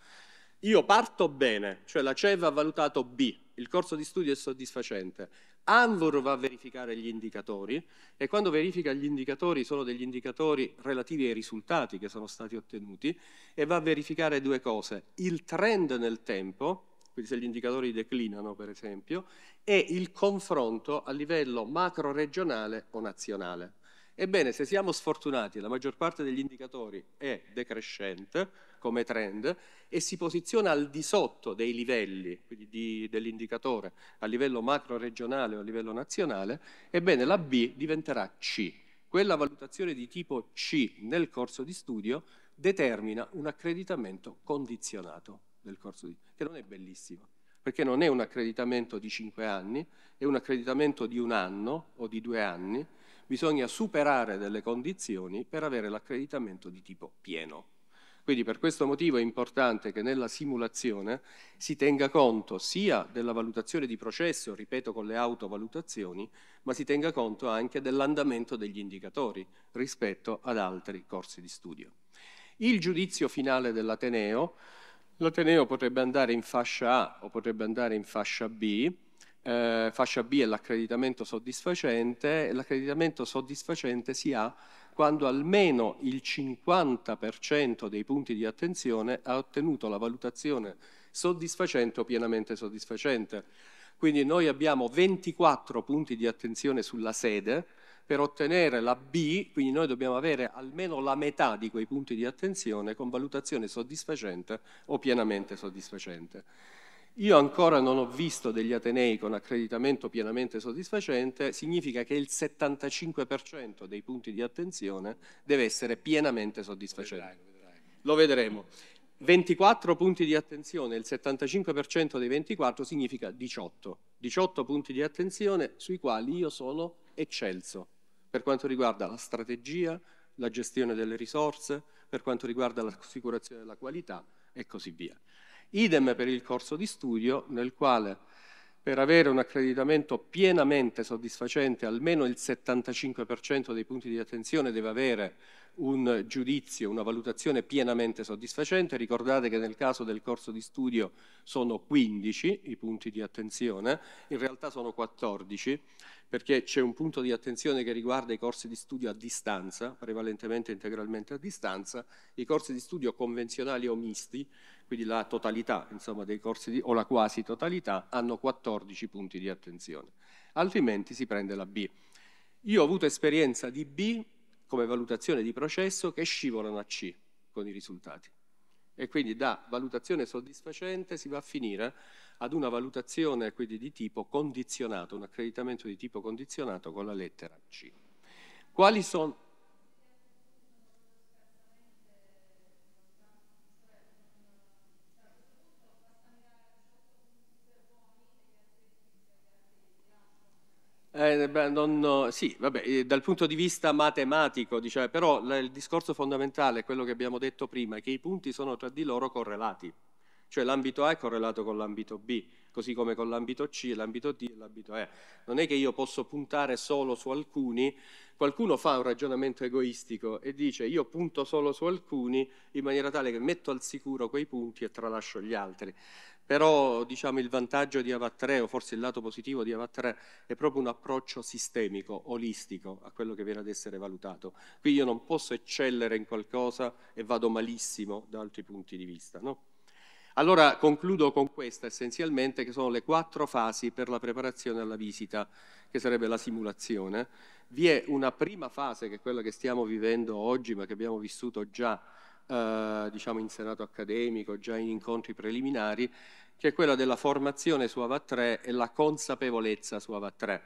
Io parto bene, cioè la CEV ha valutato B, il corso di studio è soddisfacente, Anvor va a verificare gli indicatori e quando verifica gli indicatori sono degli indicatori relativi ai risultati che sono stati ottenuti e va a verificare due cose, il trend nel tempo, quindi se gli indicatori declinano per esempio, e il confronto a livello macro regionale o nazionale. Ebbene, se siamo sfortunati, la maggior parte degli indicatori è decrescente come trend e si posiziona al di sotto dei livelli dell'indicatore a livello macro-regionale o a livello nazionale, ebbene la B diventerà C. Quella valutazione di tipo C nel corso di studio determina un accreditamento condizionato del corso di studio, che non è bellissimo perché non è un accreditamento di 5 anni, è un accreditamento di un anno o di due anni, bisogna superare delle condizioni per avere l'accreditamento di tipo pieno. Quindi per questo motivo è importante che nella simulazione si tenga conto sia della valutazione di processo, ripeto con le autovalutazioni, ma si tenga conto anche dell'andamento degli indicatori rispetto ad altri corsi di studio. Il giudizio finale dell'Ateneo, l'Ateneo potrebbe andare in fascia A o potrebbe andare in fascia B, eh, fascia B è l'accreditamento soddisfacente, e l'accreditamento soddisfacente si ha quando almeno il 50% dei punti di attenzione ha ottenuto la valutazione soddisfacente o pienamente soddisfacente. Quindi noi abbiamo 24 punti di attenzione sulla sede per ottenere la B, quindi noi dobbiamo avere almeno la metà di quei punti di attenzione con valutazione soddisfacente o pienamente soddisfacente io ancora non ho visto degli Atenei con accreditamento pienamente soddisfacente, significa che il 75% dei punti di attenzione deve essere pienamente soddisfacente. Lo vedremo. 24 punti di attenzione, il 75% dei 24 significa 18. 18 punti di attenzione sui quali io sono eccelso per quanto riguarda la strategia, la gestione delle risorse, per quanto riguarda l'assicurazione della qualità e così via. Idem per il corso di studio nel quale per avere un accreditamento pienamente soddisfacente, almeno il 75% dei punti di attenzione deve avere un giudizio, una valutazione pienamente soddisfacente. Ricordate che nel caso del corso di studio sono 15 i punti di attenzione, in realtà sono 14 perché c'è un punto di attenzione che riguarda i corsi di studio a distanza, prevalentemente integralmente a distanza, i corsi di studio convenzionali o misti, quindi la totalità insomma, dei corsi di, o la quasi totalità, hanno 14 punti di attenzione, altrimenti si prende la B. Io ho avuto esperienza di B come valutazione di processo che scivolano a C con i risultati e quindi da valutazione soddisfacente si va a finire ad una valutazione quindi di tipo condizionato, un accreditamento di tipo condizionato con la lettera C. Quali sono Eh, non, sì, vabbè, eh, dal punto di vista matematico, diciamo, però il discorso fondamentale è quello che abbiamo detto prima, che i punti sono tra di loro correlati, cioè l'ambito A è correlato con l'ambito B, così come con l'ambito C, l'ambito D e l'ambito E. Non è che io posso puntare solo su alcuni, qualcuno fa un ragionamento egoistico e dice io punto solo su alcuni in maniera tale che metto al sicuro quei punti e tralascio gli altri. Però diciamo, il vantaggio di AVA3, o forse il lato positivo di AVA3, è proprio un approccio sistemico, olistico, a quello che viene ad essere valutato. Qui io non posso eccellere in qualcosa e vado malissimo da altri punti di vista. No? Allora concludo con questa essenzialmente che sono le quattro fasi per la preparazione alla visita, che sarebbe la simulazione. Vi è una prima fase che è quella che stiamo vivendo oggi ma che abbiamo vissuto già eh, diciamo in senato accademico, già in incontri preliminari, che è quella della formazione su AVA3 e la consapevolezza su AVA3.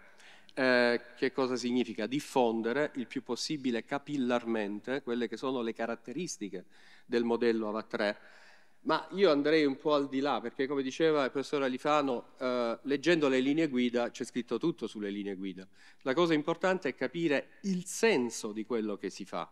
Eh, che cosa significa? Diffondere il più possibile capillarmente quelle che sono le caratteristiche del modello AVA3 ma io andrei un po' al di là, perché come diceva il professor Alifano, eh, leggendo le linee guida c'è scritto tutto sulle linee guida. La cosa importante è capire il senso di quello che si fa.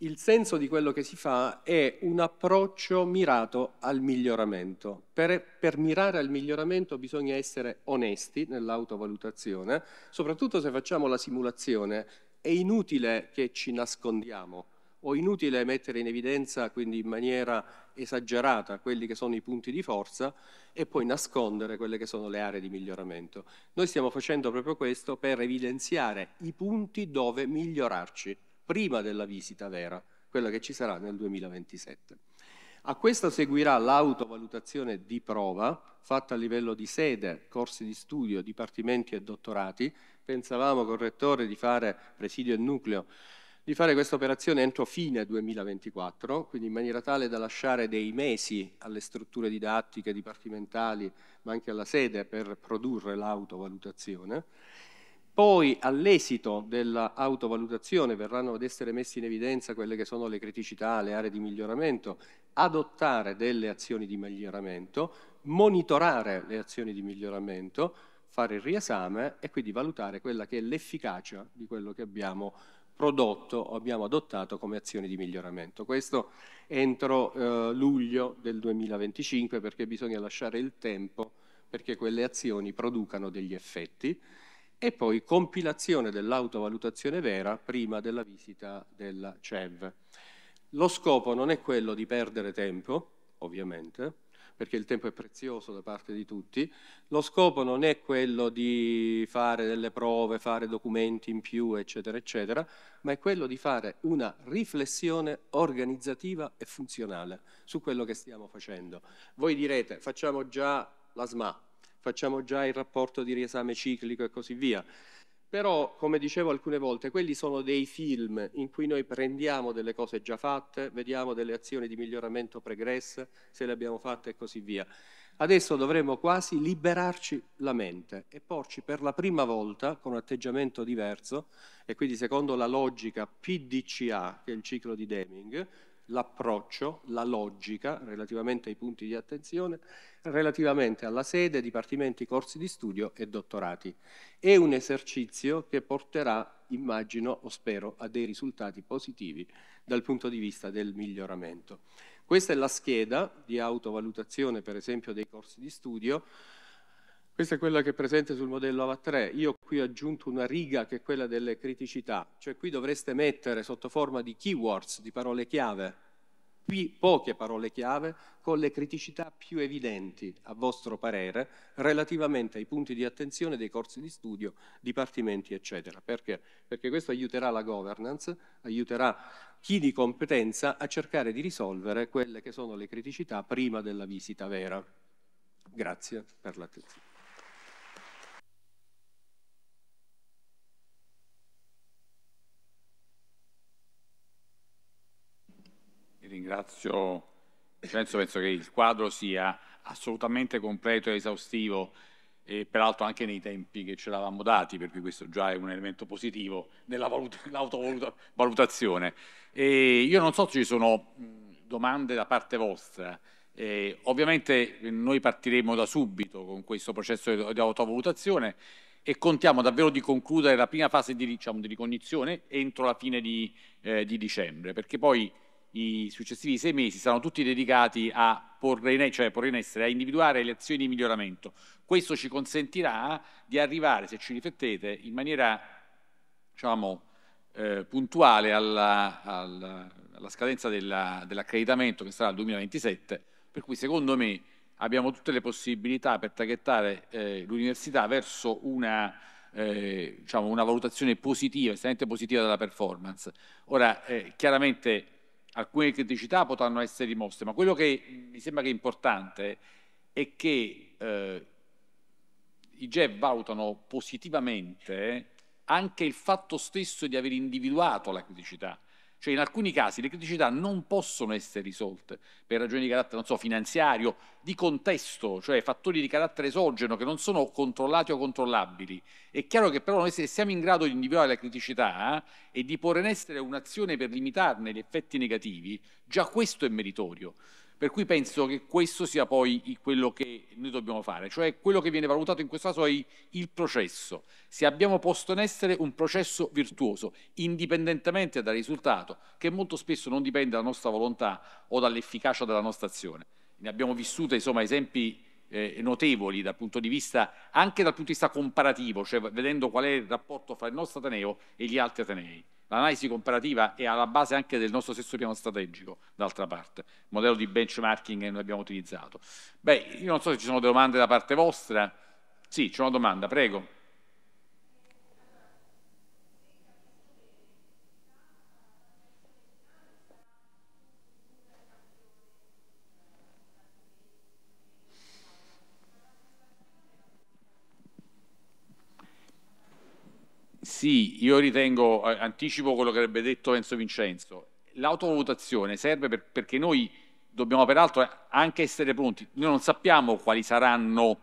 Il senso di quello che si fa è un approccio mirato al miglioramento. Per, per mirare al miglioramento bisogna essere onesti nell'autovalutazione, soprattutto se facciamo la simulazione. È inutile che ci nascondiamo o inutile mettere in evidenza, quindi in maniera esagerata, quelli che sono i punti di forza e poi nascondere quelle che sono le aree di miglioramento. Noi stiamo facendo proprio questo per evidenziare i punti dove migliorarci prima della visita vera, quella che ci sarà nel 2027. A questa seguirà l'autovalutazione di prova fatta a livello di sede, corsi di studio, dipartimenti e dottorati. Pensavamo con il rettore di fare presidio e nucleo di fare questa operazione entro fine 2024, quindi in maniera tale da lasciare dei mesi alle strutture didattiche, dipartimentali, ma anche alla sede per produrre l'autovalutazione poi all'esito dell'autovalutazione verranno ad essere messe in evidenza quelle che sono le criticità, le aree di miglioramento, adottare delle azioni di miglioramento, monitorare le azioni di miglioramento, fare il riesame e quindi valutare quella che è l'efficacia di quello che abbiamo prodotto o abbiamo adottato come azioni di miglioramento. Questo entro eh, luglio del 2025 perché bisogna lasciare il tempo perché quelle azioni producano degli effetti e poi compilazione dell'autovalutazione vera prima della visita della CEV. Lo scopo non è quello di perdere tempo, ovviamente, perché il tempo è prezioso da parte di tutti, lo scopo non è quello di fare delle prove, fare documenti in più, eccetera, eccetera, ma è quello di fare una riflessione organizzativa e funzionale su quello che stiamo facendo. Voi direte, facciamo già la SMA, facciamo già il rapporto di riesame ciclico e così via. Però, come dicevo alcune volte, quelli sono dei film in cui noi prendiamo delle cose già fatte, vediamo delle azioni di miglioramento pregresse, se le abbiamo fatte e così via. Adesso dovremmo quasi liberarci la mente e porci per la prima volta con un atteggiamento diverso e quindi secondo la logica PDCA, che è il ciclo di Deming, l'approccio, la logica relativamente ai punti di attenzione, relativamente alla sede, dipartimenti, corsi di studio e dottorati. È un esercizio che porterà, immagino o spero, a dei risultati positivi dal punto di vista del miglioramento. Questa è la scheda di autovalutazione, per esempio, dei corsi di studio. Questa è quella che è presente sul modello AVA 3. Io qui ho aggiunto una riga che è quella delle criticità, cioè qui dovreste mettere sotto forma di keywords, di parole chiave, qui poche parole chiave con le criticità più evidenti, a vostro parere, relativamente ai punti di attenzione dei corsi di studio, dipartimenti, eccetera. Perché? Perché questo aiuterà la governance, aiuterà chi di competenza a cercare di risolvere quelle che sono le criticità prima della visita vera. Grazie per l'attenzione. ringrazio Vincenzo, penso che il quadro sia assolutamente completo e esaustivo e peraltro anche nei tempi che ce l'avamo dati, per cui questo già è un elemento positivo nell'autovalutazione. io non so se ci sono domande da parte vostra, eh, ovviamente noi partiremo da subito con questo processo di autovalutazione e contiamo davvero di concludere la prima fase di, diciamo, di ricognizione entro la fine di, eh, di dicembre, perché poi i successivi sei mesi saranno tutti dedicati a porre in, cioè porre in essere, a individuare le azioni di miglioramento. Questo ci consentirà di arrivare, se ci riflettete, in maniera diciamo, eh, puntuale alla, alla, alla scadenza dell'accreditamento che sarà il 2027, per cui secondo me abbiamo tutte le possibilità per traghettare eh, l'università verso una, eh, diciamo, una valutazione positiva, estremamente positiva della performance. Ora, eh, chiaramente alcune criticità potranno essere rimosse, ma quello che mi sembra che è importante è che eh, i GEV valutano positivamente anche il fatto stesso di aver individuato la criticità. Cioè in alcuni casi le criticità non possono essere risolte per ragioni di carattere, so, finanziario, di contesto, cioè fattori di carattere esogeno che non sono controllati o controllabili. È chiaro che però noi se siamo in grado di individuare le criticità eh, e di porre in essere un'azione per limitarne gli effetti negativi, già questo è meritorio. Per cui penso che questo sia poi quello che noi dobbiamo fare, cioè quello che viene valutato in questo caso è il processo. Se abbiamo posto in essere un processo virtuoso, indipendentemente dal risultato, che molto spesso non dipende dalla nostra volontà o dall'efficacia della nostra azione. Ne abbiamo vissuto insomma, esempi eh, notevoli dal punto di vista, anche dal punto di vista comparativo, cioè vedendo qual è il rapporto fra il nostro Ateneo e gli altri Atenei. L'analisi comparativa è alla base anche del nostro stesso piano strategico, d'altra parte. Il modello di benchmarking che noi abbiamo utilizzato. Beh, io non so se ci sono domande da parte vostra. Sì, c'è una domanda, prego. Sì, io ritengo, eh, anticipo quello che avrebbe detto Enzo Vincenzo, l'autovalutazione serve per, perché noi dobbiamo peraltro anche essere pronti, noi non sappiamo quali saranno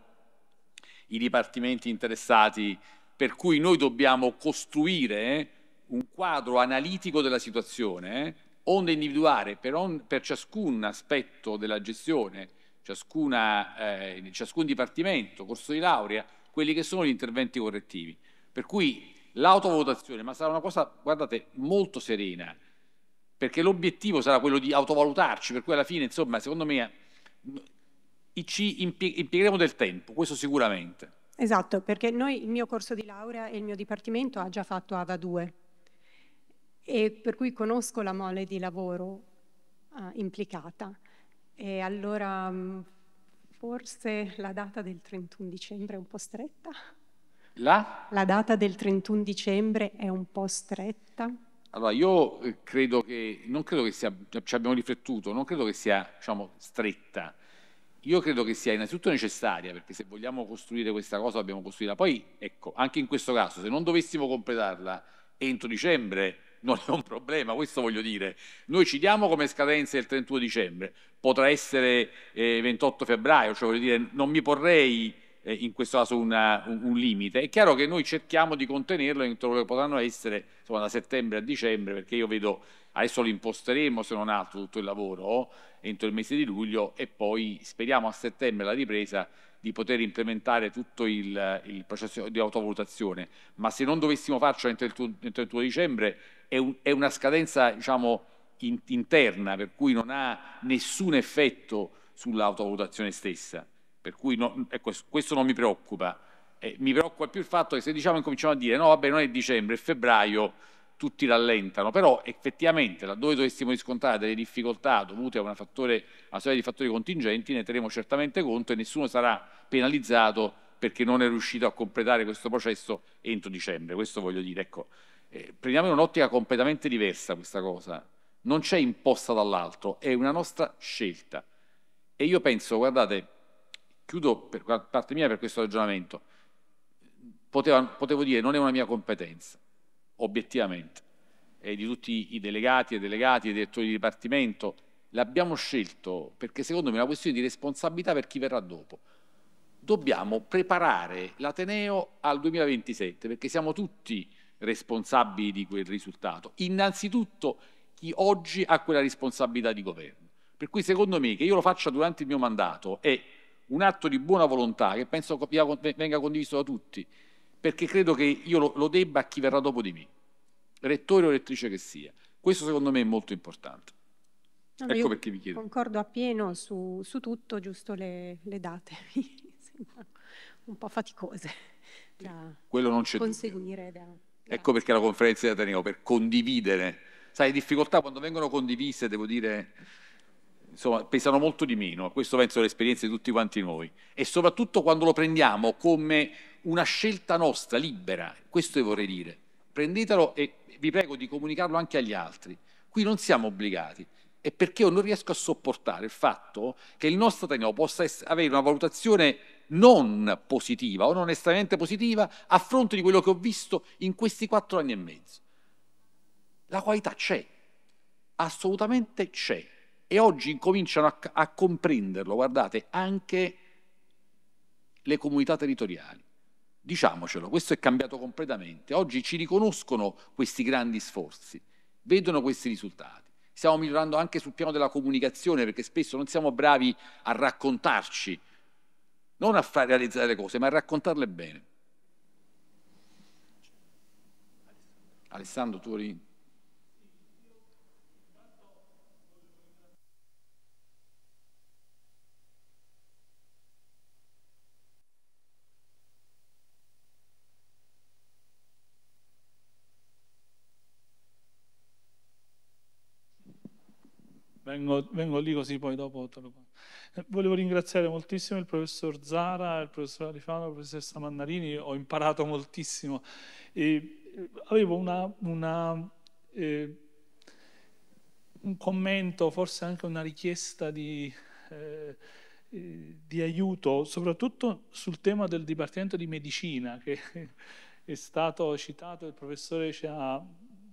i dipartimenti interessati, per cui noi dobbiamo costruire un quadro analitico della situazione, onde individuare per, on, per, ciascun aspetto della gestione, ciascuna, eh, ciascun dipartimento, corso di laurea, quelli che sono gli interventi correttivi. Per cui l'autovalutazione, ma sarà una cosa, guardate, molto serena, perché l'obiettivo sarà quello di autovalutarci, per cui alla fine, insomma, secondo me ci impiegheremo del tempo, questo sicuramente. Esatto, perché noi, il mio corso di laurea e il mio dipartimento ha già fatto AVA 2 e per cui conosco la mole di lavoro uh, implicata e allora um, forse la data del 31 dicembre è un po' stretta. La? La data del 31 dicembre è un po' stretta? Allora, io eh, credo che, non credo che sia, cioè, ci abbiamo riflettuto, non credo che sia, diciamo, stretta. Io credo che sia innanzitutto necessaria, perché se vogliamo costruire questa cosa dobbiamo costruirla. Poi, ecco, anche in questo caso, se non dovessimo completarla entro dicembre, non è un problema, questo voglio dire. Noi ci diamo come scadenza il 31 dicembre, potrà essere eh, 28 febbraio, cioè voglio dire, non mi porrei eh, in questo caso una, un, un, limite. È chiaro che noi cerchiamo di contenerlo entro quello che potranno essere insomma, da settembre a dicembre, perché io vedo, adesso lo imposteremo se non altro tutto il lavoro entro il mese di luglio e poi speriamo a settembre la ripresa di poter implementare tutto il, il processo di autovalutazione, ma se non dovessimo farcela entro il, tuo, dicembre è, un, è, una scadenza diciamo, in, interna per cui non ha nessun effetto sull'autovalutazione stessa per cui no, ecco, questo non mi preoccupa. Eh, mi preoccupa più il fatto che se diciamo incominciamo a dire no vabbè non è dicembre, è febbraio, tutti rallentano, però effettivamente laddove dovessimo riscontrare delle difficoltà dovute a una, fattore, una serie di fattori contingenti ne terremo certamente conto e nessuno sarà penalizzato perché non è riuscito a completare questo processo entro dicembre, questo voglio dire. Ecco, eh, prendiamo un'ottica completamente diversa questa cosa, non c'è imposta dall'altro, è una nostra scelta. E io penso, guardate, Chiudo per parte mia per questo ragionamento. Poteva, potevo dire non è una mia competenza, obiettivamente, è di tutti i delegati e delegati, i direttori di dipartimento. L'abbiamo scelto perché secondo me è una questione di responsabilità per chi verrà dopo. Dobbiamo preparare l'Ateneo al 2027 perché siamo tutti responsabili di quel risultato. Innanzitutto chi oggi ha quella responsabilità di governo. Per cui secondo me che io lo faccia durante il mio mandato è un atto di buona volontà che penso venga condiviso da tutti, perché credo che io lo, lo debba a chi verrà dopo di me, rettore o rettrice che sia. Questo secondo me è molto importante. No, ecco perché vi chiedo. Concordo appieno su, su tutto, giusto le, le date un po' faticose da Quello non c'è conseguire. Da... Ecco perché la conferenza di Ateneo, per condividere. Sai, le difficoltà quando vengono condivise, devo dire, insomma, pesano molto di meno, questo penso l'esperienza di tutti quanti noi, e soprattutto quando lo prendiamo come una scelta nostra, libera, questo vorrei dire, prendetelo e vi prego di comunicarlo anche agli altri, qui non siamo obbligati, è perché io non riesco a sopportare il fatto che il nostro ateneo possa essere, avere una valutazione non positiva o non estremamente positiva a fronte di quello che ho visto in questi quattro anni e mezzo. La qualità c'è, assolutamente c'è e oggi incominciano a, a comprenderlo, guardate, anche le comunità territoriali. Diciamocelo, questo è cambiato completamente. Oggi ci riconoscono questi grandi sforzi, vedono questi risultati. Stiamo migliorando anche sul piano della comunicazione perché spesso non siamo bravi a raccontarci, non a far realizzare le cose, ma a raccontarle bene. Alessandro Tuori. vengo, vengo, lì così poi dopo te lo eh, Volevo ringraziare moltissimo il professor Zara, il professor Arifano, la professoressa Mannarini, ho imparato moltissimo. E eh, avevo una, una, eh, un commento, forse anche una richiesta di... Eh, eh di aiuto, soprattutto sul tema del Dipartimento di Medicina, che è stato citato, il professore ci ha,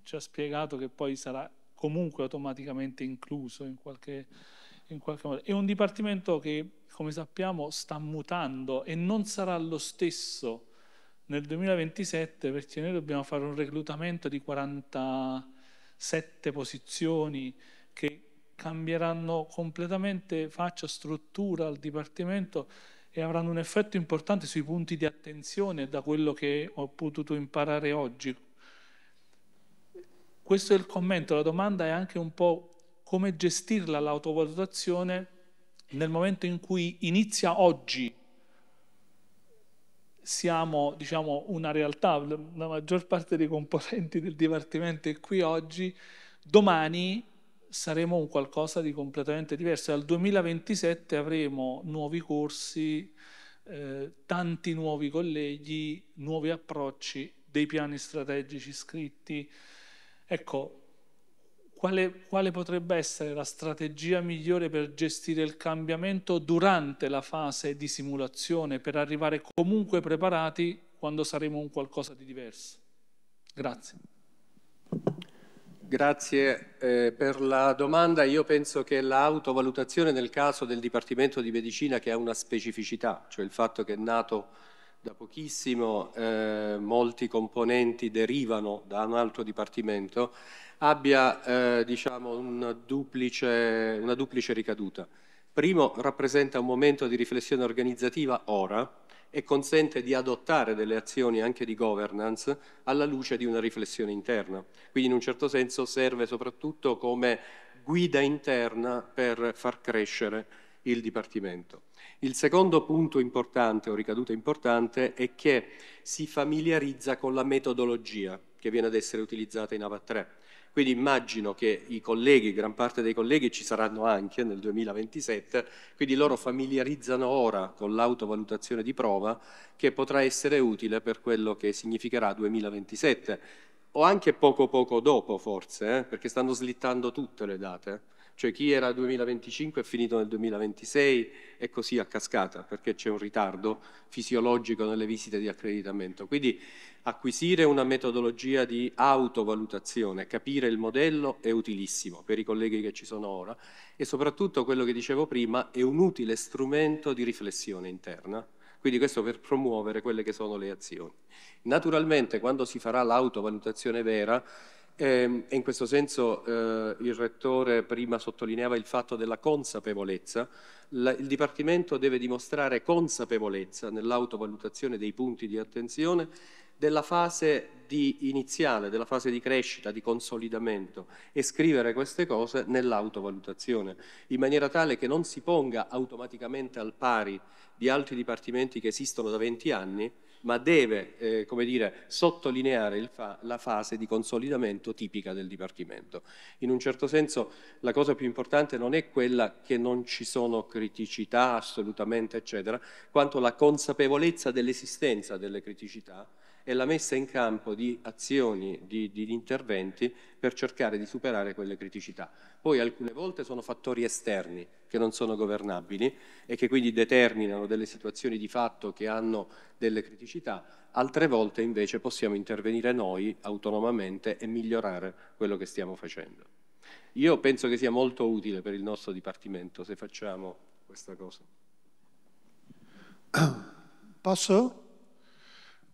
ci ha spiegato che poi sarà comunque automaticamente incluso in qualche, in qualche modo. È un dipartimento che, come sappiamo, sta mutando e non sarà lo stesso nel 2027 perché noi dobbiamo fare un reclutamento di 47 posizioni che cambieranno completamente faccia, struttura al dipartimento e avranno un effetto importante sui punti di attenzione da quello che ho potuto imparare oggi questo è il commento, la domanda è anche un po' come gestirla l'autovalutazione nel momento in cui inizia oggi. Siamo, diciamo, una realtà, la maggior parte dei componenti del dipartimento è qui oggi, domani saremo un qualcosa di completamente diverso. Al 2027 avremo nuovi corsi, eh, tanti nuovi colleghi, nuovi approcci, dei piani strategici scritti, Ecco, quale, quale potrebbe essere la strategia migliore per gestire il cambiamento durante la fase di simulazione, per arrivare comunque preparati quando saremo un qualcosa di diverso? Grazie. Grazie eh, per la domanda. Io penso che l'autovalutazione nel caso del Dipartimento di Medicina che ha una specificità, cioè il fatto che è nato da pochissimo eh, molti componenti derivano da un altro dipartimento, abbia eh, diciamo una, duplice, una duplice ricaduta. Primo, rappresenta un momento di riflessione organizzativa ora e consente di adottare delle azioni anche di governance alla luce di una riflessione interna. Quindi in un certo senso serve soprattutto come guida interna per far crescere il Dipartimento. Il secondo punto importante o ricaduta importante è che si familiarizza con la metodologia che viene ad essere utilizzata in AVA3. Quindi immagino che i colleghi, gran parte dei colleghi ci saranno anche nel 2027, quindi loro familiarizzano ora con l'autovalutazione di prova che potrà essere utile per quello che significherà 2027 o anche poco poco dopo forse, eh, perché stanno slittando tutte le date cioè chi era 2025 è finito nel 2026 e così a cascata, perché c'è un ritardo fisiologico nelle visite di accreditamento. Quindi acquisire una metodologia di autovalutazione, capire il modello è utilissimo per i colleghi che ci sono ora e soprattutto quello che dicevo prima è un utile strumento di riflessione interna. Quindi questo per promuovere quelle che sono le azioni. Naturalmente quando si farà l'autovalutazione vera Ehm, e in questo senso eh, il Rettore prima sottolineava il fatto della consapevolezza. La, il Dipartimento deve dimostrare consapevolezza nell'autovalutazione dei punti di attenzione della fase di iniziale, della fase di crescita, di consolidamento e scrivere queste cose nell'autovalutazione, in maniera tale che non si ponga automaticamente al pari di altri dipartimenti che esistono da 20 anni, ma deve eh, come dire, sottolineare fa la fase di consolidamento tipica del Dipartimento. In un certo senso la cosa più importante non è quella che non ci sono criticità assolutamente, eccetera, quanto la consapevolezza dell'esistenza delle criticità e la messa in campo di azioni, di, di, interventi per cercare di superare quelle criticità. Poi alcune volte sono fattori esterni che non sono governabili e che quindi determinano delle situazioni di fatto che hanno delle criticità, altre volte invece possiamo intervenire noi autonomamente e migliorare quello che stiamo facendo. Io penso che sia molto utile per il nostro Dipartimento se facciamo questa cosa. Posso?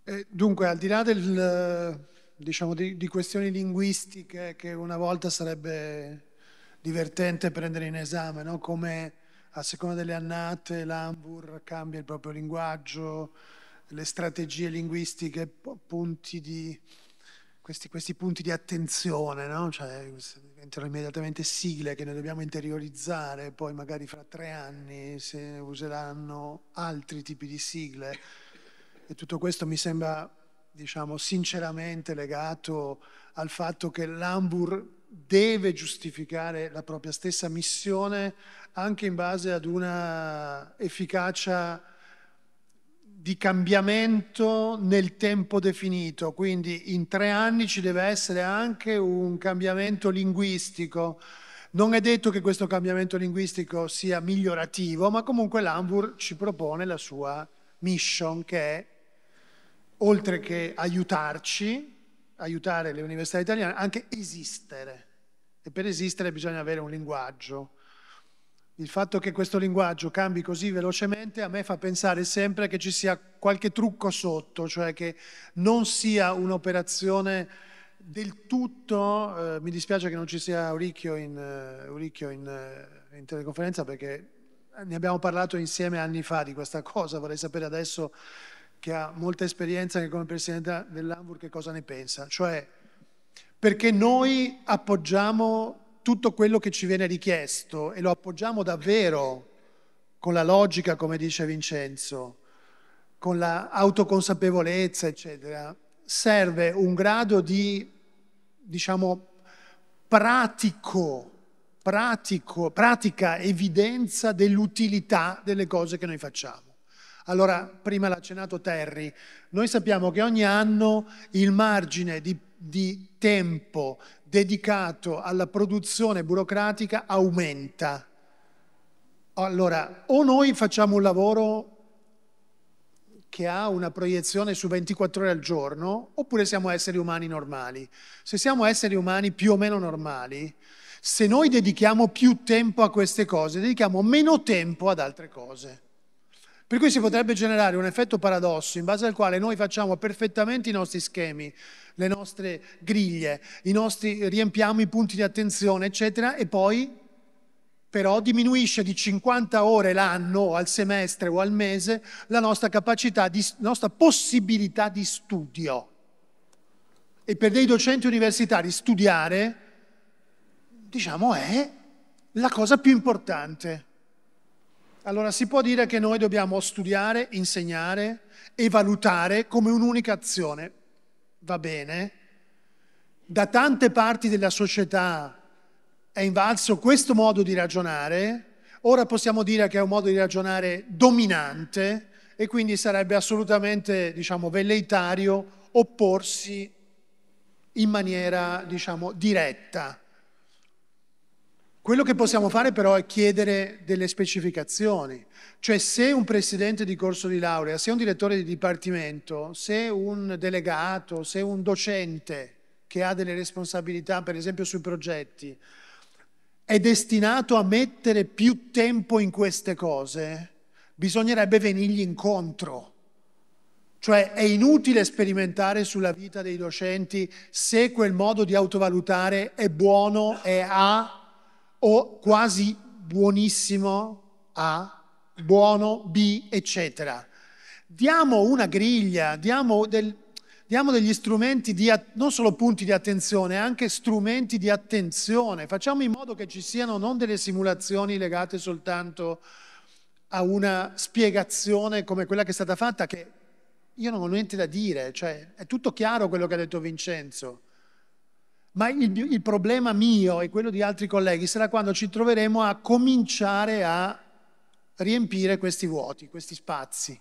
Eh, dunque, al di là del, diciamo, di, di questioni linguistiche che una volta sarebbe divertente prendere in esame, no? come a seconda delle annate l'Ambur cambia il proprio linguaggio, le strategie linguistiche, punti di, questi, questi, punti di attenzione, no? cioè, diventano immediatamente sigle che noi dobbiamo interiorizzare, poi magari fra tre anni si useranno altri tipi di sigle e tutto questo mi sembra, diciamo, sinceramente legato al fatto che l'Ambur deve giustificare la propria stessa missione anche in base ad una efficacia di cambiamento nel tempo definito, quindi in tre anni ci deve essere anche un cambiamento linguistico. Non è detto che questo cambiamento linguistico sia migliorativo, ma comunque l'Ambur ci propone la sua mission che è oltre che aiutarci, aiutare le università italiane, anche esistere. E per esistere bisogna avere un linguaggio. Il fatto che questo linguaggio cambi così velocemente a me fa pensare sempre che ci sia qualche trucco sotto, cioè che non sia un'operazione del tutto, eh, mi dispiace che non ci sia Auricchio in, uh, in, uh, in teleconferenza perché ne abbiamo parlato insieme anni fa di questa cosa, vorrei sapere adesso che ha molta esperienza anche come Presidente dell'Hamburg, che cosa ne pensa. Cioè, perché noi appoggiamo tutto quello che ci viene richiesto e lo appoggiamo davvero con la logica, come dice Vincenzo, con l'autoconsapevolezza, la eccetera, serve un grado di, diciamo, pratico, pratico, pratica evidenza dell'utilità delle cose che noi facciamo. Allora, prima l'ha accennato Terry, noi sappiamo che ogni anno il margine di, di tempo dedicato alla produzione burocratica aumenta. Allora, o noi facciamo un lavoro che ha una proiezione su 24 ore al giorno, oppure siamo esseri umani normali. Se siamo esseri umani più o meno normali, se noi dedichiamo più tempo a queste cose, dedichiamo meno tempo ad altre cose. Per cui si potrebbe generare un effetto paradosso in base al quale noi facciamo perfettamente i nostri schemi, le nostre griglie, i nostri, riempiamo i punti di attenzione, eccetera, e poi però diminuisce di 50 ore l'anno, al semestre o al mese, la nostra capacità, di, la nostra possibilità di studio. E per dei docenti universitari studiare, diciamo, è la cosa più importante. Allora si può dire che noi dobbiamo studiare, insegnare e valutare come un'unica azione. Va bene? Da tante parti della società è invalso questo modo di ragionare, ora possiamo dire che è un modo di ragionare dominante e quindi sarebbe assolutamente, diciamo, velleitario opporsi in maniera, diciamo, diretta. Quello che possiamo fare però è chiedere delle specificazioni, cioè se un presidente di corso di laurea, se un direttore di dipartimento, se un delegato, se un docente che ha delle responsabilità per esempio sui progetti, è destinato a mettere più tempo in queste cose, bisognerebbe venirgli incontro. Cioè è inutile sperimentare sulla vita dei docenti se quel modo di autovalutare è buono e ha o quasi buonissimo A, buono B, eccetera. Diamo una griglia, diamo, del, diamo degli strumenti di, non solo punti di attenzione, anche strumenti di attenzione. Facciamo in modo che ci siano non delle simulazioni legate soltanto a una spiegazione come quella che è stata fatta, che io non ho niente da dire, cioè è tutto chiaro quello che ha detto Vincenzo. Ma il, il problema mio e quello di altri colleghi sarà quando ci troveremo a cominciare a riempire questi vuoti, questi spazi.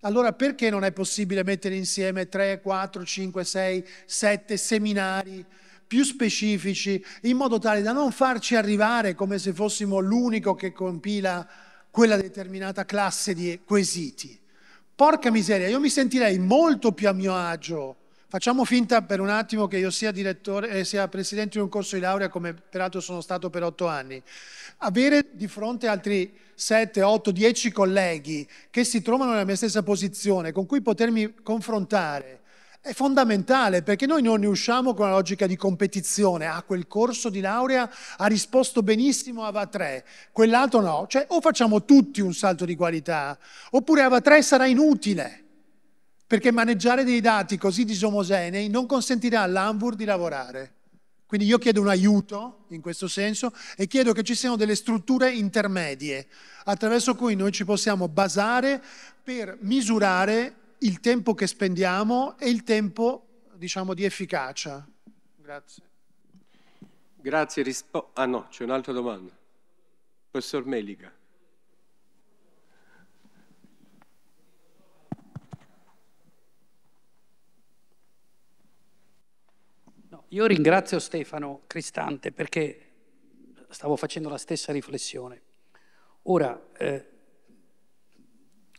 Allora perché non è possibile mettere insieme 3, 4, 5, 6, 7 seminari più specifici in modo tale da non farci arrivare come se fossimo l'unico che compila quella determinata classe di quesiti? Porca miseria, io mi sentirei molto più a mio agio Facciamo finta per un attimo che io sia, eh, sia presidente di un corso di laurea, come peraltro sono stato per otto anni. Avere di fronte altri sette, otto, dieci colleghi che si trovano nella mia stessa posizione, con cui potermi confrontare, è fondamentale perché noi non ne usciamo con la logica di competizione. Ah, quel corso di laurea ha risposto benissimo AVA3, quell'altro no. Cioè, o facciamo tutti un salto di qualità, oppure AVA3 sarà inutile perché maneggiare dei dati così disomogenei non consentirà all'Anvur di lavorare. Quindi io chiedo un aiuto in questo senso e chiedo che ci siano delle strutture intermedie attraverso cui noi ci possiamo basare per misurare il tempo che spendiamo e il tempo, diciamo, di efficacia. Grazie. Grazie. Rispo- ah no, c'è un'altra domanda. Professor Melica. Io ringrazio Stefano Cristante perché stavo facendo la stessa riflessione. Ora, eh,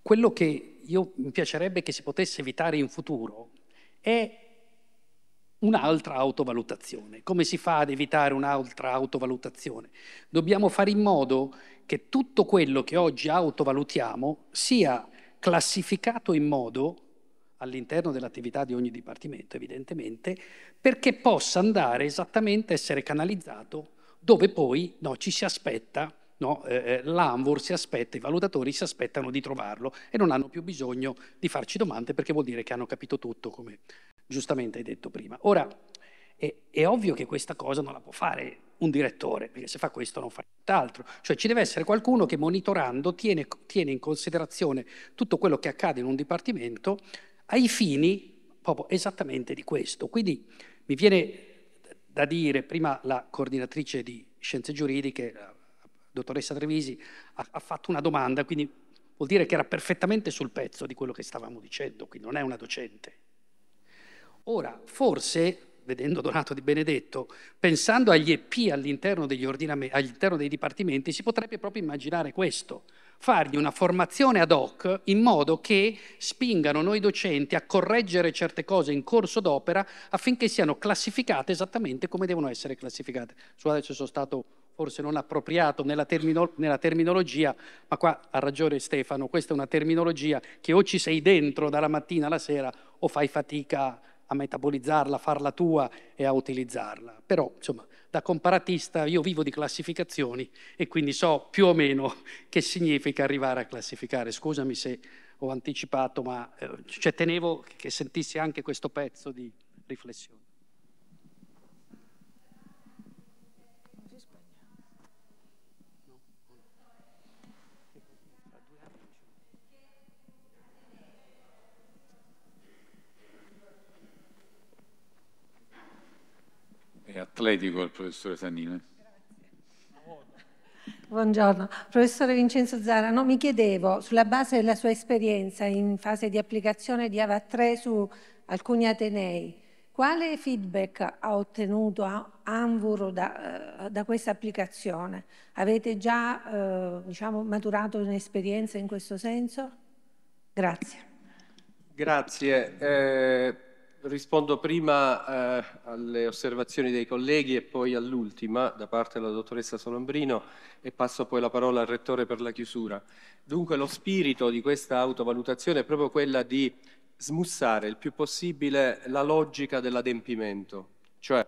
quello che io, mi piacerebbe che si potesse evitare in futuro è un'altra autovalutazione. Come si fa ad evitare un'altra autovalutazione? Dobbiamo fare in modo che tutto quello che oggi autovalutiamo sia classificato in modo all'interno dell'attività di ogni dipartimento evidentemente, perché possa andare esattamente, a essere canalizzato dove poi no, ci si aspetta, no, eh, eh l'ANVUR si aspetta, i valutatori si aspettano di trovarlo e non hanno più bisogno di farci domande perché vuol dire che hanno capito tutto, come giustamente hai detto prima. Ora, è, è ovvio che questa cosa non la può fare un direttore, perché se fa questo non fa nient'altro. Cioè ci deve essere qualcuno che monitorando tiene, tiene in considerazione tutto quello che accade in un dipartimento ai fini proprio esattamente di questo. Quindi mi viene da dire, prima la coordinatrice di scienze giuridiche, la dottoressa Trevisi, ha, ha fatto una domanda, quindi vuol dire che era perfettamente sul pezzo di quello che stavamo dicendo, quindi non è una docente. Ora, forse, vedendo Donato Di Benedetto, pensando agli EP all'interno, all'interno dei dipartimenti, si potrebbe proprio immaginare questo, fargli una formazione ad hoc in modo che spingano noi docenti a correggere certe cose in corso d'opera affinché siano classificate esattamente come devono essere classificate. Scusate se sono stato forse non appropriato nella, termino- nella, terminologia, ma qua ha ragione Stefano, questa è una terminologia che o ci sei dentro dalla mattina alla sera o fai fatica a metabolizzarla, a farla tua e a utilizzarla. Però, insomma, da comparatista io vivo di classificazioni e quindi so più o meno che significa arrivare a classificare. Scusami se ho anticipato, ma eh, cioè, tenevo che sentissi anche questo pezzo di riflessione. atletico il professore Sannino. Buongiorno. Professore Vincenzo Zarano, mi chiedevo, sulla base della sua esperienza in fase di applicazione di AVA3 su alcuni Atenei, quale feedback ha ottenuto ANVUR da, eh, da questa applicazione? Avete già eh, diciamo, maturato un'esperienza in questo senso? Grazie. Grazie. Eh, rispondo prima eh, alle osservazioni dei colleghi e poi all'ultima da parte della dottoressa Solombrino e passo poi la parola al Rettore per la chiusura. Dunque lo spirito di questa autovalutazione è proprio quella di smussare il più possibile la logica dell'adempimento, cioè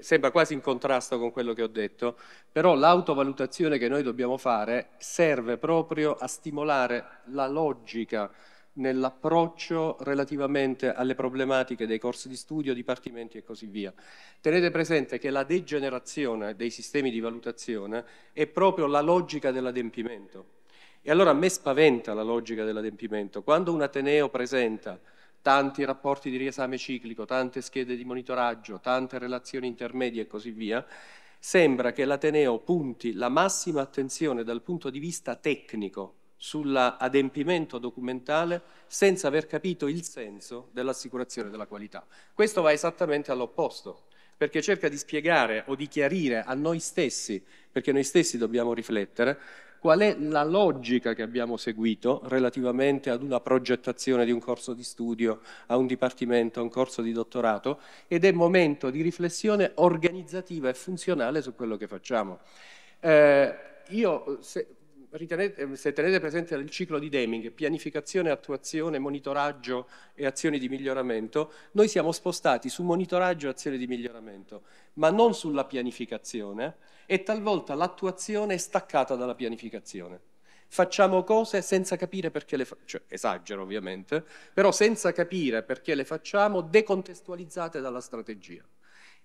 sembra quasi in contrasto con quello che ho detto, però l'autovalutazione che noi dobbiamo fare serve proprio a stimolare la logica nell'approccio relativamente alle problematiche dei corsi di studio, dipartimenti e così via. Tenete presente che la degenerazione dei sistemi di valutazione è proprio la logica dell'adempimento. E allora a me spaventa la logica dell'adempimento. Quando un Ateneo presenta tanti rapporti di riesame ciclico, tante schede di monitoraggio, tante relazioni intermedie e così via, sembra che l'Ateneo punti la massima attenzione dal punto di vista tecnico sull'adempimento documentale senza aver capito il senso dell'assicurazione della qualità. Questo va esattamente all'opposto, perché cerca di spiegare o di chiarire a noi stessi, perché noi stessi dobbiamo riflettere, qual è la logica che abbiamo seguito relativamente ad una progettazione di un corso di studio, a un dipartimento, a un corso di dottorato, ed è momento di riflessione organizzativa e funzionale su quello che facciamo. Eh, io, se, ritenete, eh, se tenete presente il ciclo di Deming, pianificazione, attuazione, monitoraggio e azioni di miglioramento, noi siamo spostati su monitoraggio e azioni di miglioramento, ma non sulla pianificazione e talvolta l'attuazione è staccata dalla pianificazione. Facciamo cose senza capire perché le facciamo, cioè, esagero ovviamente, però senza capire perché le facciamo, decontestualizzate dalla strategia.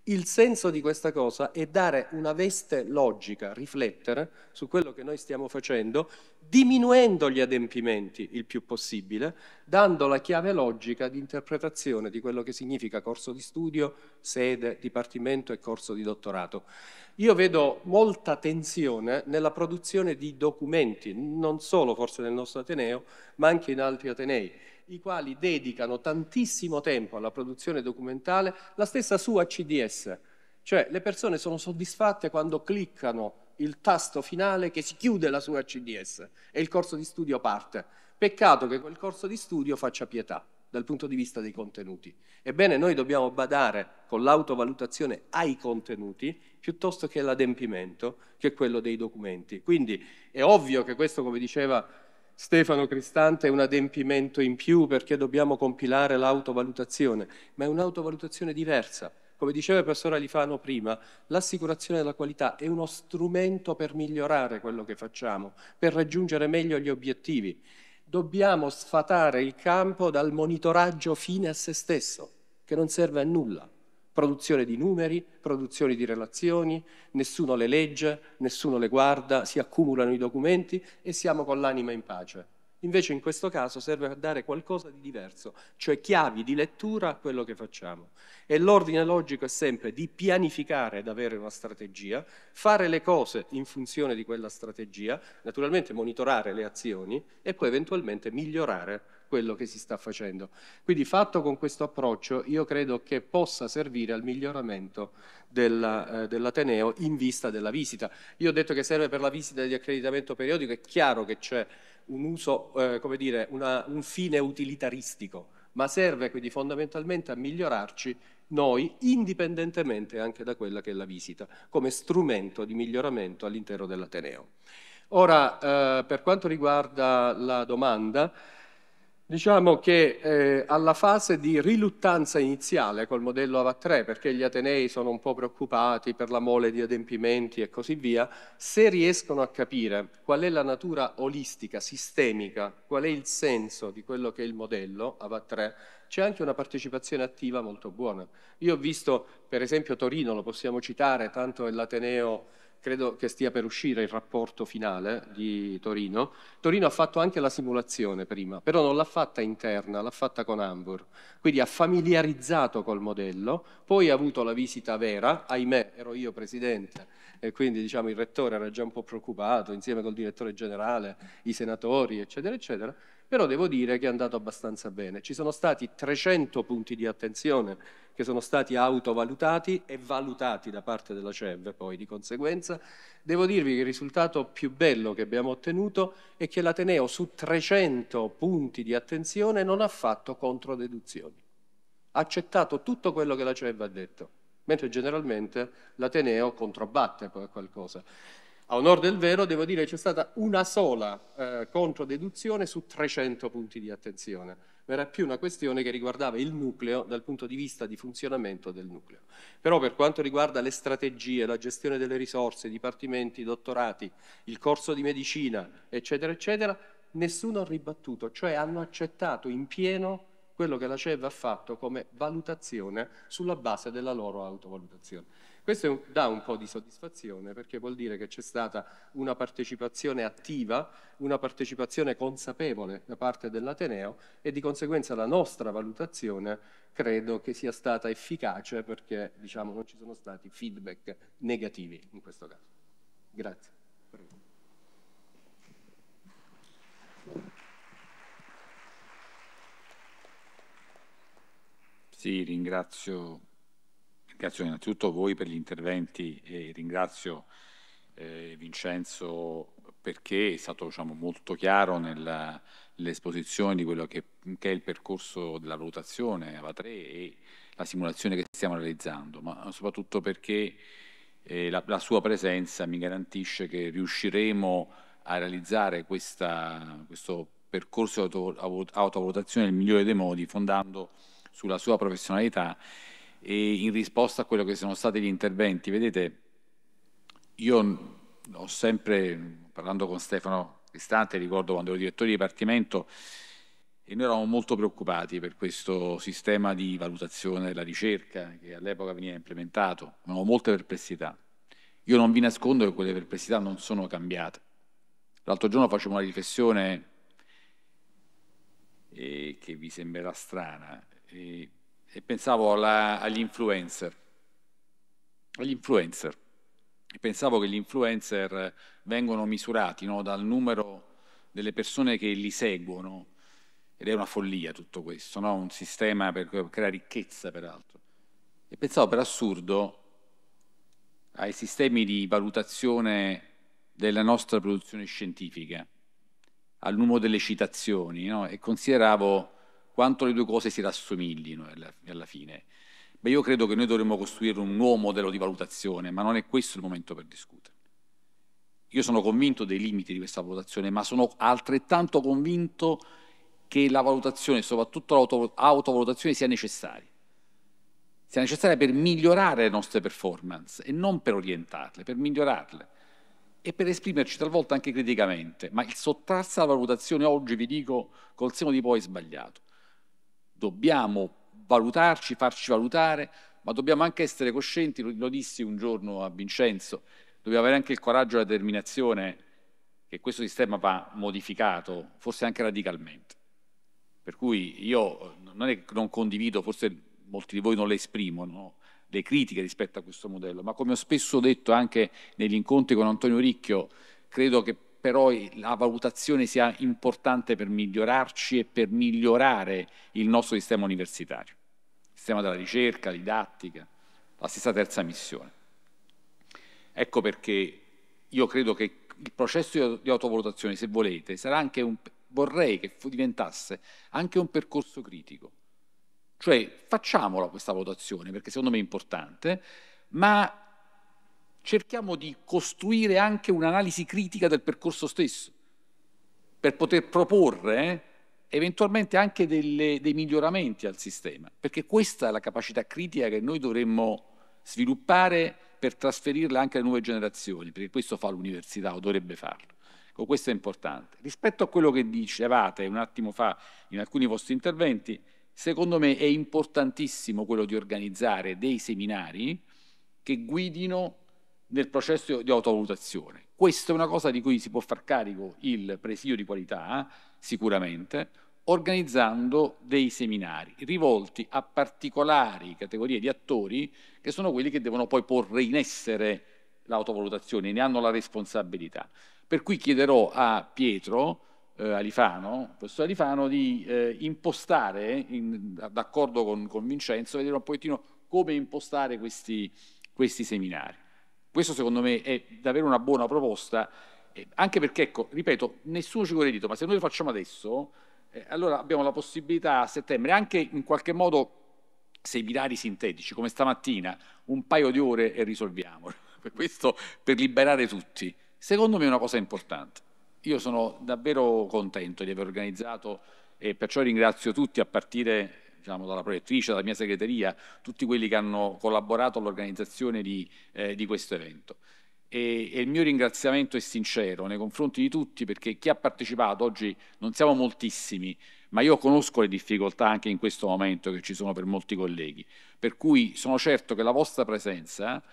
Il senso di questa cosa è dare una veste logica, riflettere su quello che noi stiamo facendo, diminuendo gli adempimenti il più possibile, dando la chiave logica di interpretazione di quello che significa corso di studio, sede, dipartimento e corso di dottorato. Io vedo molta tensione nella produzione di documenti, non solo forse nel nostro Ateneo, ma anche in altri Atenei i quali dedicano tantissimo tempo alla produzione documentale, la stessa sua CDS, cioè le persone sono soddisfatte quando cliccano il tasto finale che si chiude la sua CDS e il corso di studio parte. Peccato che quel corso di studio faccia pietà dal punto di vista dei contenuti. Ebbene, noi dobbiamo badare con l'autovalutazione ai contenuti piuttosto che all'adempimento, che è quello dei documenti. Quindi è ovvio che questo, come diceva Stefano Cristante è un adempimento in più perché dobbiamo compilare l'autovalutazione, ma è un'autovalutazione diversa. Come diceva il professor Alifano prima, l'assicurazione della qualità è uno strumento per migliorare quello che facciamo, per raggiungere meglio gli obiettivi. Dobbiamo sfatare il campo dal monitoraggio fine a se stesso, che non serve a nulla. Produzione di numeri, produzione di relazioni, nessuno le legge, nessuno le guarda, si accumulano i documenti e siamo con l'anima in pace. Invece in questo caso serve a dare qualcosa di diverso, cioè chiavi di lettura a quello che facciamo. E l'ordine logico è sempre di pianificare ed avere una strategia, fare le cose in funzione di quella strategia, naturalmente monitorare le azioni e poi eventualmente migliorare quello che si sta facendo. Quindi fatto con questo approccio io credo che possa servire al miglioramento del, eh, dell'Ateneo in vista della visita. Io ho detto che serve per la visita di accreditamento periodico, è chiaro che c'è un uso, eh, come dire, una, un fine utilitaristico, ma serve quindi fondamentalmente a migliorarci noi indipendentemente anche da quella che è la visita, come strumento di miglioramento all'interno dell'Ateneo. Ora, eh, per quanto riguarda la domanda, Diciamo che eh, alla fase di riluttanza iniziale col modello AVA3, perché gli Atenei sono un po' preoccupati per la mole di adempimenti e così via, se riescono a capire qual è la natura olistica, sistemica, qual è il senso di quello che è il modello AVA3, c'è anche una partecipazione attiva molto buona. Io ho visto, per esempio, Torino, lo possiamo citare, tanto è l'Ateneo credo che stia per uscire il rapporto finale di Torino. Torino ha fatto anche la simulazione prima, però non l'ha fatta interna, l'ha fatta con Hamburg, quindi ha familiarizzato col modello, poi ha avuto la visita vera, ahimè ero io presidente e quindi diciamo, il rettore era già un po' preoccupato insieme col direttore generale, i senatori eccetera eccetera, però devo dire che è andato abbastanza bene. Ci sono stati 300 punti di attenzione che sono stati autovalutati e valutati da parte della CEV poi di conseguenza. Devo dirvi che il risultato più bello che abbiamo ottenuto è che l'Ateneo su 300 punti di attenzione non ha fatto controdeduzioni, ha accettato tutto quello che la CEV ha detto, mentre generalmente l'Ateneo controbatte poi qualcosa. A onore del vero devo dire che c'è stata una sola eh, controdeduzione su 300 punti di attenzione, era più una questione che riguardava il nucleo dal punto di vista di funzionamento del nucleo. Però per quanto riguarda le strategie, la gestione delle risorse, i dipartimenti, i dottorati, il corso di medicina, eccetera, eccetera, nessuno ha ribattuto, cioè hanno accettato in pieno quello che la CEV ha fatto come valutazione sulla base della loro autovalutazione. Questo un, dà un po' di soddisfazione perché vuol dire che c'è stata una partecipazione attiva, una partecipazione consapevole da parte dell'Ateneo e di conseguenza la nostra valutazione credo che sia stata efficace perché diciamo, non ci sono stati feedback negativi in questo caso. Grazie. Sì, ringrazio Ringrazio innanzitutto voi per gli interventi e ringrazio eh, Vincenzo perché è stato diciamo, molto chiaro nell'esposizione di quello che, che, è il percorso della valutazione AVA3 e la simulazione che stiamo realizzando, ma soprattutto perché eh, la, la, sua presenza mi garantisce che riusciremo a realizzare questa, questo percorso di auto, autovalutazione nel migliore dei modi, fondando sulla sua professionalità e in risposta a quello che sono stati gli interventi. Vedete, io ho sempre, parlando con Stefano Cristante, ricordo quando ero direttore di dipartimento, e noi eravamo molto preoccupati per questo sistema di valutazione della ricerca che all'epoca veniva implementato, avevamo molte perplessità. Io non vi nascondo che quelle perplessità non sono cambiate. L'altro giorno facevo una riflessione eh, che vi sembrerà strana. Eh, e pensavo alla, agli influencer. Agli influencer. pensavo che gli influencer vengono misurati no, dal numero delle persone che li seguono. Ed è una follia tutto questo, no? un sistema per creare ricchezza, peraltro. E pensavo per assurdo ai sistemi di valutazione della nostra produzione scientifica, al numero delle citazioni, no? e consideravo quanto le due cose si rassomiglino alla fine. Beh, io credo che noi dovremmo costruire un nuovo modello di valutazione, ma non è questo il momento per discutere. Io sono convinto dei limiti di questa valutazione, ma sono altrettanto convinto che la valutazione, soprattutto l'autovalutazione, sia necessaria. Sia necessaria per migliorare le nostre performance e non per orientarle, per migliorarle e per esprimerci talvolta anche criticamente. Ma il sottrarsi alla valutazione oggi, vi dico, col seno di poi è sbagliato dobbiamo valutarci, farci valutare, ma dobbiamo anche essere coscienti, lo, lo dissi un giorno a Vincenzo, dobbiamo avere anche il coraggio e la determinazione che questo sistema va modificato, forse anche radicalmente. Per cui io non è che non condivido, forse molti di voi non le esprimono, le critiche rispetto a questo modello, ma come ho spesso detto anche negli incontri con Antonio Ricchio, credo che però la valutazione sia importante per migliorarci e per migliorare il nostro sistema universitario, sistema della ricerca, didattica, la stessa terza missione. Ecco perché io credo che il processo di autovalutazione, se volete, un, vorrei che diventasse anche un percorso critico. Cioè facciamola questa valutazione, perché secondo me è importante, ma cerchiamo di costruire anche un'analisi critica del percorso stesso, per poter proporre eh, eventualmente anche delle, dei miglioramenti al sistema, perché questa è la capacità critica che noi dovremmo sviluppare per trasferirla anche alle nuove generazioni, perché questo fa l'università o dovrebbe farlo. Ecco, questo è importante. Rispetto a quello che dicevate un attimo fa in alcuni vostri interventi, secondo me è importantissimo quello di organizzare dei seminari che guidino nel processo di autovalutazione. Questa è una cosa di cui si può far carico il presidio di qualità, sicuramente, organizzando dei seminari rivolti a particolari categorie di attori che sono quelli che devono poi porre in essere l'autovalutazione, ne hanno la responsabilità. Per cui chiederò a Pietro eh, Alifano, professor Alifano, di eh, impostare, in, d'accordo con, con, Vincenzo, vedere un pochettino come impostare questi, questi seminari. Questo secondo me è davvero una buona proposta, eh, anche perché, ecco, ripeto, nessuno ci vuole dito, ma se noi lo facciamo adesso, eh, allora abbiamo la possibilità a settembre, anche in qualche modo se i binari sintetici, come stamattina, un paio di ore e risolviamo. Questo per liberare tutti. Secondo me è una cosa importante. Io sono davvero contento di aver organizzato e perciò ringrazio tutti a partire diciamo, dalla proiettrice, dalla mia segreteria, tutti quelli che hanno collaborato all'organizzazione di, eh, di questo evento. E, e, il mio ringraziamento è sincero nei confronti di tutti perché chi ha partecipato oggi non siamo moltissimi, ma io conosco le difficoltà anche in questo momento che ci sono per molti colleghi, per cui sono certo che la vostra presenza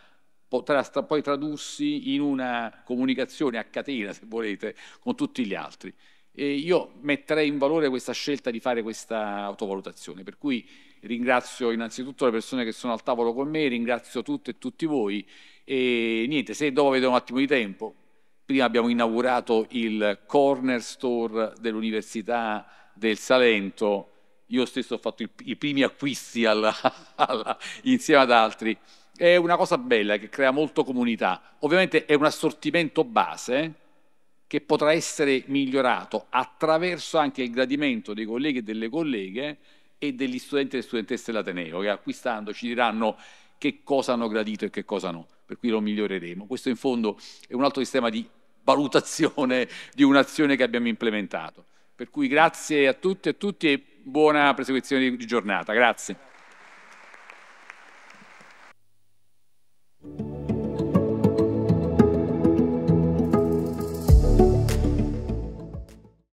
potrà poi tradursi in una comunicazione a catena, se volete, con tutti gli altri. E io metterei in valore questa scelta di fare questa autovalutazione, per cui ringrazio innanzitutto le persone che sono al tavolo con me, ringrazio tutte e tutti voi e niente, se dopo avete un attimo di tempo, prima abbiamo inaugurato il corner store dell'Università del Salento, io stesso ho fatto il, i primi acquisti alla, alla, insieme ad altri, è una cosa bella che crea molto comunità, ovviamente è un assortimento base che potrà essere migliorato attraverso anche il gradimento dei colleghi e delle colleghe e degli studenti e delle studentesse dell'Ateneo, che acquistando ci diranno che cosa hanno gradito e che cosa no, per cui lo miglioreremo. Questo in fondo è un altro sistema di valutazione di un'azione che abbiamo implementato. Per cui grazie a tutti e a tutti e buona prosecuzione di giornata. Grazie.